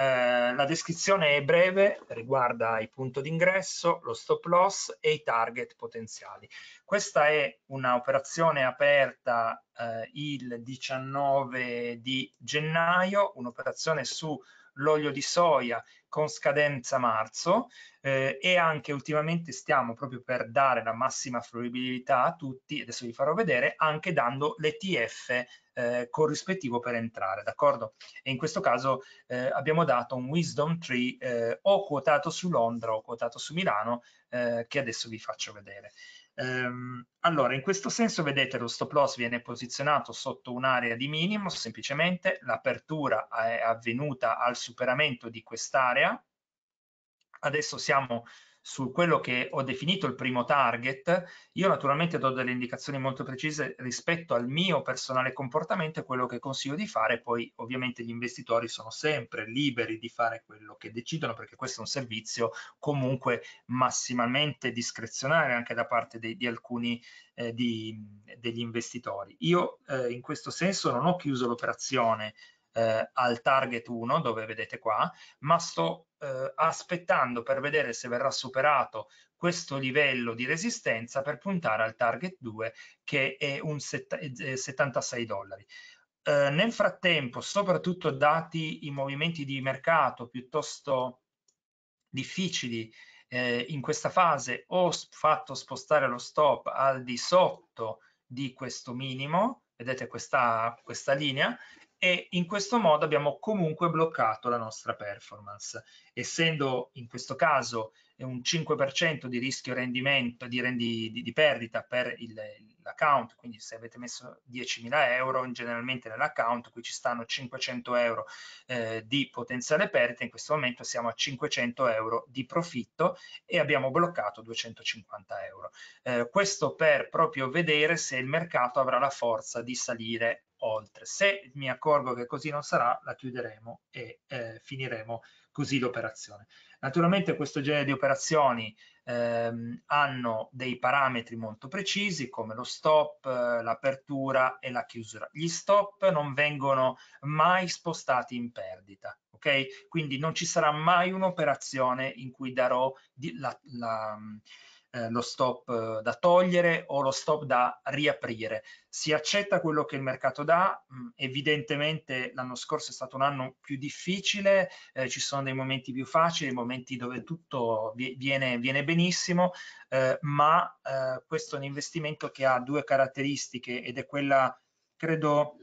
Eh, la descrizione è breve, riguarda il punto d'ingresso, lo stop loss e i target potenziali. Questa è un'operazione aperta eh, il 19 di gennaio, un'operazione sull'olio di soia con scadenza marzo eh, e anche ultimamente stiamo proprio per dare la massima fruibilità a tutti, adesso vi farò vedere, anche dando l'ETF eh, corrispettivo per entrare, d'accordo? E in questo caso eh, abbiamo dato un Wisdom Tree eh, o quotato su Londra o quotato su Milano eh, che adesso vi faccio vedere. Um, allora, in questo senso, vedete, lo stop loss viene posizionato sotto un'area di minimo, semplicemente l'apertura è avvenuta al superamento di quest'area. Adesso siamo su quello che ho definito il primo target, io naturalmente do delle indicazioni molto precise rispetto al mio personale comportamento e quello che consiglio di fare, poi ovviamente gli investitori sono sempre liberi di fare quello che decidono perché questo è un servizio comunque massimamente discrezionale anche da parte di, di alcuni eh, di, degli investitori. Io eh, in questo senso non ho chiuso l'operazione eh, al target 1 dove vedete qua ma sto eh, aspettando per vedere se verrà superato questo livello di resistenza per puntare al target 2 che è un set- 76 eh, eh, dollari eh, nel frattempo soprattutto dati i movimenti di mercato piuttosto difficili eh, in questa fase ho fatto spostare lo stop al di sotto di questo minimo vedete questa, questa linea e in questo modo abbiamo comunque bloccato la nostra performance. Essendo in questo caso un 5% di rischio rendimento, di, rendi, di, di perdita per l'account, quindi se avete messo 10.000 euro, generalmente nell'account qui ci stanno 500 euro eh, di potenziale perdita, in questo momento siamo a 500 euro di profitto e abbiamo bloccato 250 euro. Eh, questo per proprio vedere se il mercato avrà la forza di salire oltre. Se mi accorgo che così non sarà, la chiuderemo e eh, finiremo così l'operazione. Naturalmente questo genere di operazioni ehm, hanno dei parametri molto precisi come lo stop, eh, l'apertura e la chiusura. Gli stop non vengono mai spostati in perdita, ok? Quindi non ci sarà mai un'operazione in cui darò la, la eh, lo stop eh, da togliere o lo stop da riaprire. Si accetta quello che il mercato dà, mm, evidentemente l'anno scorso è stato un anno più difficile, eh, ci sono dei momenti più facili, momenti dove tutto viene, viene benissimo, eh, ma eh, questo è un investimento che ha due caratteristiche ed è quella, credo,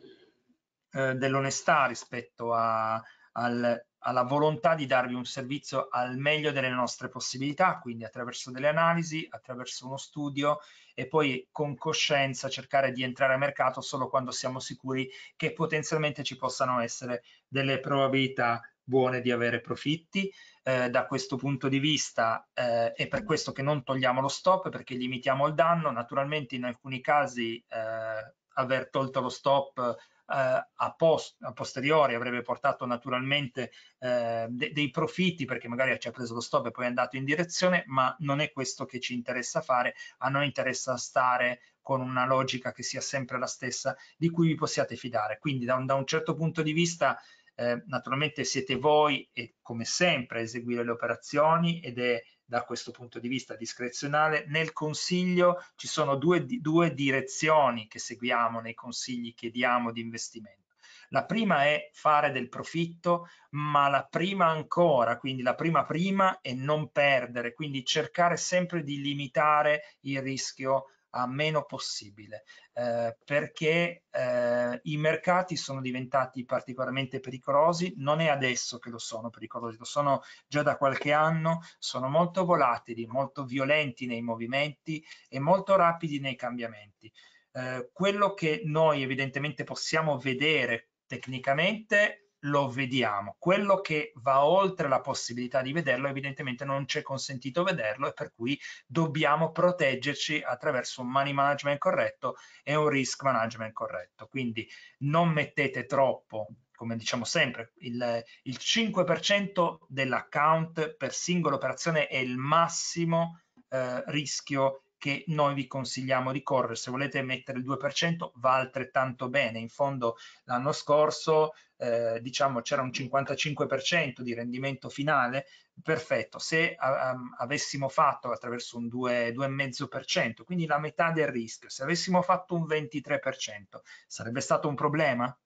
eh, dell'onestà rispetto a, al alla volontà di darvi un servizio al meglio delle nostre possibilità, quindi attraverso delle analisi, attraverso uno studio e poi con coscienza cercare di entrare a mercato solo quando siamo sicuri che potenzialmente ci possano essere delle probabilità buone di avere profitti. Eh, da questo punto di vista eh, è per questo che non togliamo lo stop perché limitiamo il danno. Naturalmente in alcuni casi eh, aver tolto lo stop eh, a, post, a, posteriori avrebbe portato naturalmente eh, de dei profitti perché magari ci ha preso lo stop e poi è andato in direzione, ma non è questo che ci interessa fare, a noi interessa stare con una logica che sia sempre la stessa di cui vi possiate fidare. Quindi da un, da un certo punto di vista eh, naturalmente siete voi e come sempre a eseguire le operazioni ed è da questo punto di vista discrezionale. Nel consiglio ci sono due, due direzioni che seguiamo nei consigli che diamo di investimento. La prima è fare del profitto, ma la prima ancora, quindi la prima prima è non perdere, quindi cercare sempre di limitare il rischio a meno possibile, eh, perché eh, i mercati sono diventati particolarmente pericolosi, non è adesso che lo sono pericolosi, lo sono già da qualche anno, sono molto volatili, molto violenti nei movimenti e molto rapidi nei cambiamenti. Eh, quello che noi evidentemente possiamo vedere tecnicamente lo vediamo. Quello che va oltre la possibilità di vederlo, evidentemente non ci è consentito vederlo e per cui dobbiamo proteggerci attraverso un money management corretto e un risk management corretto. Quindi non mettete troppo come diciamo sempre, il, il 5% dell'account per singola operazione è il massimo eh, rischio che noi vi consigliamo di correre. Se volete mettere il 2% va altrettanto bene. In fondo l'anno scorso eh, diciamo c'era un 55% di rendimento finale, perfetto. Se um, avessimo fatto attraverso un 2,5%, quindi la metà del rischio, se avessimo fatto un 23%, sarebbe stato un problema?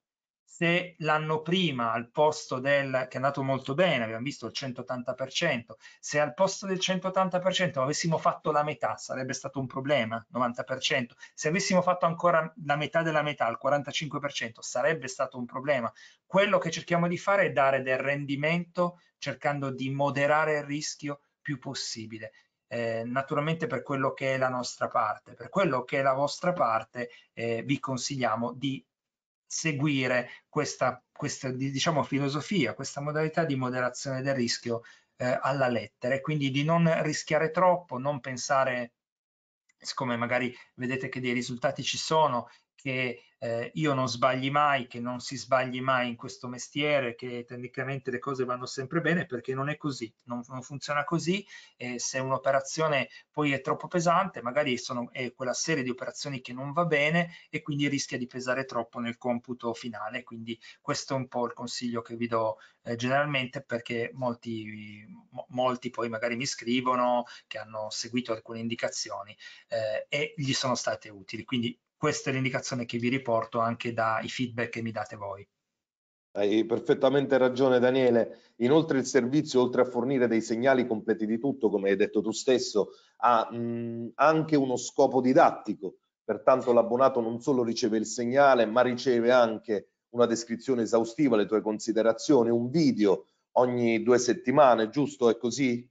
se l'anno prima al posto del, che è andato molto bene, abbiamo visto il 180%, se al posto del 180% avessimo fatto la metà sarebbe stato un problema, 90%, se avessimo fatto ancora la metà della metà, il 45% sarebbe stato un problema. Quello che cerchiamo di fare è dare del rendimento cercando di moderare il rischio più possibile. Eh, naturalmente per quello che è la nostra parte, per quello che è la vostra parte eh, vi consigliamo di seguire questa, questa diciamo, filosofia, questa modalità di moderazione del rischio eh, alla lettera e quindi di non rischiare troppo, non pensare siccome magari vedete che dei risultati ci sono che eh, io non sbagli mai, che non si sbagli mai in questo mestiere, che tecnicamente le cose vanno sempre bene perché non è così, non, non funziona così. e se un'operazione poi è troppo pesante, magari sono è quella serie di operazioni che non va bene e quindi rischia di pesare troppo nel computo finale. Quindi questo è un po' il consiglio che vi do eh, generalmente perché molti, molti poi magari mi scrivono che hanno seguito alcune indicazioni eh, e gli sono state utili. Quindi questa è l'indicazione che vi riporto anche dai feedback che mi date voi. Hai perfettamente ragione Daniele, inoltre il servizio oltre a fornire dei segnali completi di tutto, come hai detto tu stesso, ha mh, anche uno scopo didattico, pertanto l'abbonato non solo riceve il segnale ma riceve anche una descrizione esaustiva, le tue considerazioni, un video ogni due settimane, giusto? È così?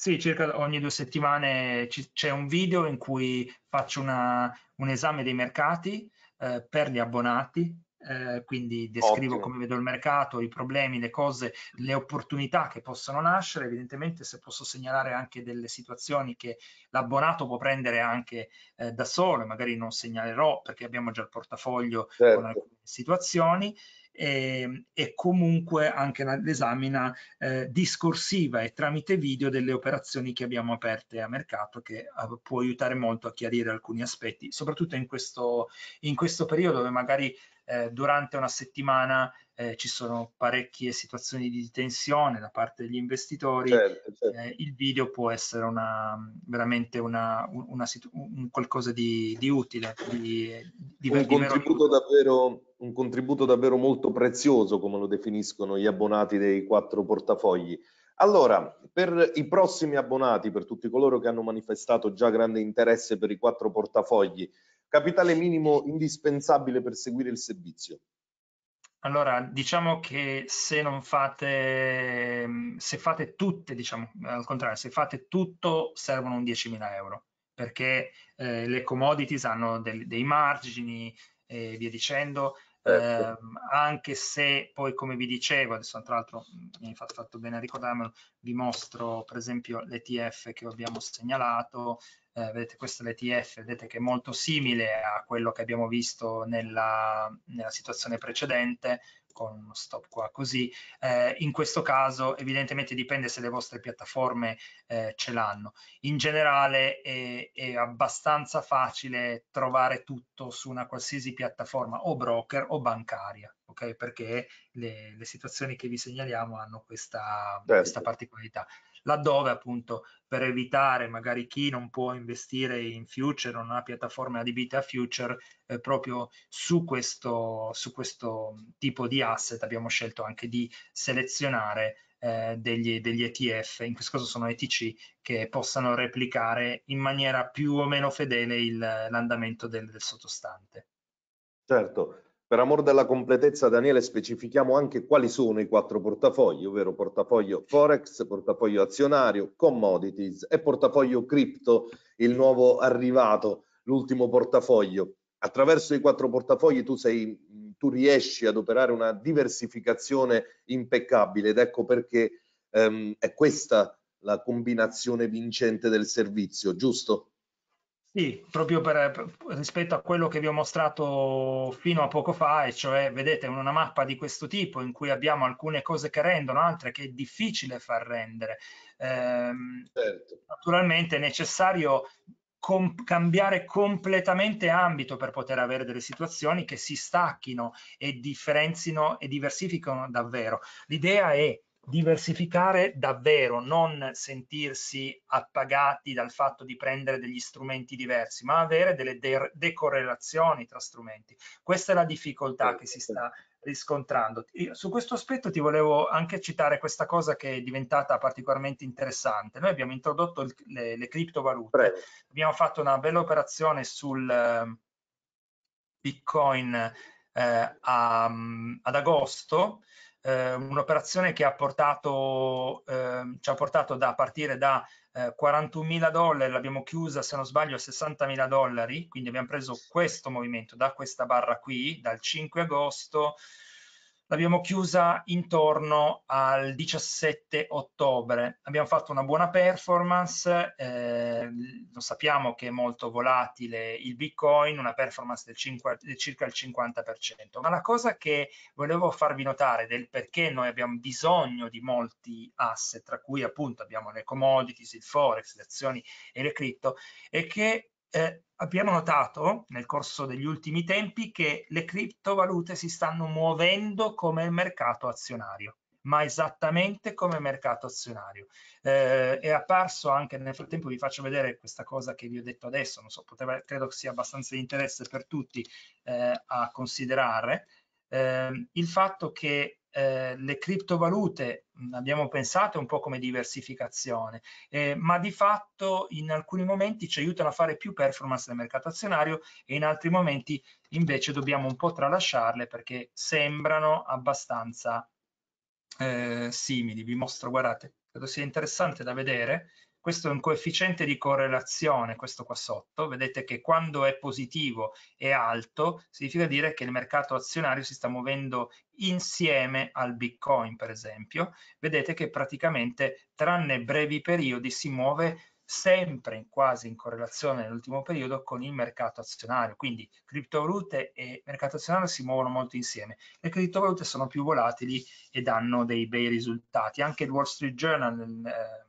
Sì, circa ogni due settimane c'è un video in cui faccio una, un esame dei mercati eh, per gli abbonati, eh, quindi descrivo Ottimo. come vedo il mercato, i problemi, le cose, le opportunità che possono nascere, evidentemente se posso segnalare anche delle situazioni che l'abbonato può prendere anche eh, da solo, magari non segnalerò perché abbiamo già il portafoglio certo. con alcune situazioni e, ehm, e comunque anche l'esamina eh, discorsiva e tramite video delle operazioni che abbiamo aperte a mercato che eh, può aiutare molto a chiarire alcuni aspetti, soprattutto in questo, in questo periodo dove magari eh, durante una settimana eh, ci sono parecchie situazioni di tensione da parte degli investitori, certo, certo. Eh, il video può essere una, veramente una, una, un qualcosa di, di utile. Di, di, un, contributo davvero, un, contributo davvero, molto prezioso, come lo definiscono gli abbonati dei quattro portafogli. Allora, per i prossimi abbonati, per tutti coloro che hanno manifestato già grande interesse per i quattro portafogli, capitale minimo indispensabile per seguire il servizio? Allora, diciamo che se non fate, se fate tutte, diciamo, al contrario, se fate tutto servono un 10.000 euro, perché eh, le commodities hanno del, dei margini e via dicendo, eh, anche se poi come vi dicevo, adesso tra l'altro mi ha fatto bene a ricordarmelo, vi mostro per esempio l'ETF che abbiamo segnalato, eh, vedete questo è l'ETF, vedete che è molto simile a quello che abbiamo visto nella, nella situazione precedente, con uno stop qua così. Eh, in questo caso evidentemente dipende se le vostre piattaforme eh, ce l'hanno. In generale è, è, abbastanza facile trovare tutto su una qualsiasi piattaforma o broker o bancaria, ok? Perché le, le situazioni che vi segnaliamo hanno questa, certo. questa particolarità laddove appunto per evitare magari chi non può investire in future non ha piattaforme adibite a future, eh, proprio su questo, su questo tipo di asset abbiamo scelto anche di selezionare eh, degli, degli, ETF, in questo caso sono ETC, che possano replicare in maniera più o meno fedele il, l'andamento del, del sottostante. Certo, per amor della completezza, Daniele, specifichiamo anche quali sono i quattro portafogli, ovvero portafoglio Forex, portafoglio azionario, commodities e portafoglio cripto, il nuovo arrivato, l'ultimo portafoglio. Attraverso i quattro portafogli tu, sei, tu riesci ad operare una diversificazione impeccabile ed ecco perché ehm, è questa la combinazione vincente del servizio, giusto? Sì, proprio per, rispetto a quello che vi ho mostrato fino a poco fa, e cioè vedete una mappa di questo tipo in cui abbiamo alcune cose che rendono, altre che è difficile far rendere. Eh, certo. Naturalmente è necessario com cambiare completamente ambito per poter avere delle situazioni che si stacchino e differenzino e diversificano davvero. L'idea è diversificare davvero, non sentirsi appagati dal fatto di prendere degli strumenti diversi, ma avere delle de decorrelazioni tra strumenti. Questa è la difficoltà che si sta riscontrando. Su questo aspetto ti volevo anche citare questa cosa che è diventata particolarmente interessante. Noi abbiamo introdotto il, le, le, criptovalute, Prego. abbiamo fatto una bella operazione sul ehm, Bitcoin eh, a, mm, ad agosto, eh, un'operazione che ha portato, eh, ci ha portato da partire da eh, 41.000 dollari, l'abbiamo chiusa se non sbaglio a 60.000 dollari, quindi abbiamo preso questo movimento da questa barra qui, dal 5 agosto l'abbiamo chiusa intorno al 17 ottobre. Abbiamo fatto una buona performance, eh, lo sappiamo che è molto volatile il Bitcoin, una performance del 50, del circa il 50%, ma la cosa che volevo farvi notare del perché noi abbiamo bisogno di molti asset, tra cui appunto abbiamo le commodities, il forex, le azioni e le cripto, è che eh, abbiamo notato nel corso degli ultimi tempi che le criptovalute si stanno muovendo come il mercato azionario ma esattamente come mercato azionario. Eh, è apparso anche nel frattempo, vi faccio vedere questa cosa che vi ho detto adesso, non so, poteva, credo sia abbastanza di interesse per tutti eh, a considerare, eh, il fatto che eh, le criptovalute abbiamo pensato un po' come diversificazione, eh, ma di fatto in alcuni momenti ci aiutano a fare più performance nel mercato azionario e in altri momenti invece dobbiamo un po' tralasciarle perché sembrano abbastanza eh, simili. Vi mostro, guardate, credo sia interessante da vedere questo è un coefficiente di correlazione, questo qua sotto, vedete che quando è positivo e alto significa dire che il mercato azionario si sta muovendo insieme al Bitcoin per esempio, vedete che praticamente tranne brevi periodi si muove sempre quasi in correlazione nell'ultimo periodo con il mercato azionario. Quindi criptovalute e mercato azionario si muovono molto insieme. Le criptovalute sono più volatili e danno dei bei risultati. Anche il Wall Street Journal eh,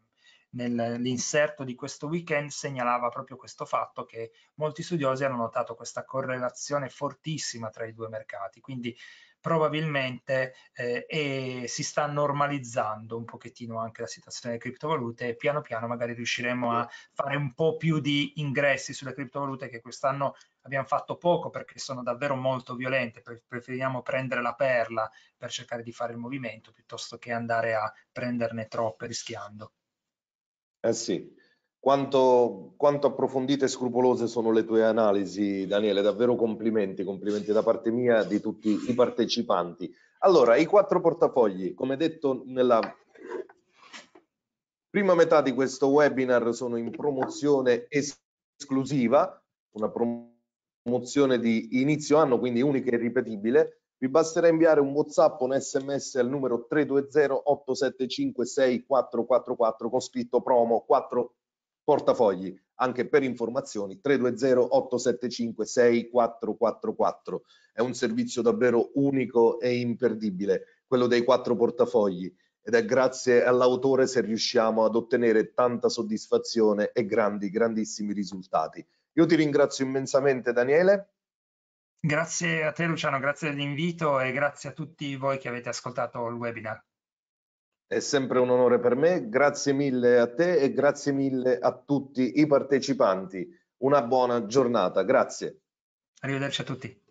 nell'inserto di questo weekend segnalava proprio questo fatto che molti studiosi hanno notato questa correlazione fortissima tra i due mercati, quindi probabilmente eh, si sta normalizzando un pochettino anche la situazione delle criptovalute e piano piano magari riusciremo a fare un po' più di ingressi sulle criptovalute che quest'anno abbiamo fatto poco perché sono davvero molto violente, preferiamo prendere la perla per cercare di fare il movimento piuttosto che andare a prenderne troppe rischiando. Eh sì, quanto, quanto, approfondite e scrupolose sono le tue analisi, Daniele, davvero complimenti, complimenti da parte mia di tutti i partecipanti. Allora, i quattro portafogli, come detto nella prima metà di questo webinar, sono in promozione esclusiva, una promozione di inizio anno, quindi unica e ripetibile, vi basterà inviare un WhatsApp o un SMS al numero 320-875-6444 con scritto promo 4 portafogli. Anche per informazioni 320-875-6444. È un servizio davvero unico e imperdibile, quello dei quattro portafogli ed è grazie all'autore se riusciamo ad ottenere tanta soddisfazione e grandi, grandissimi risultati. Io ti ringrazio immensamente Daniele Grazie a te Luciano, grazie dell'invito e grazie a tutti voi che avete ascoltato il webinar. È sempre un onore per me, grazie mille a te e grazie mille a tutti i partecipanti. Una buona giornata, grazie. Arrivederci a tutti.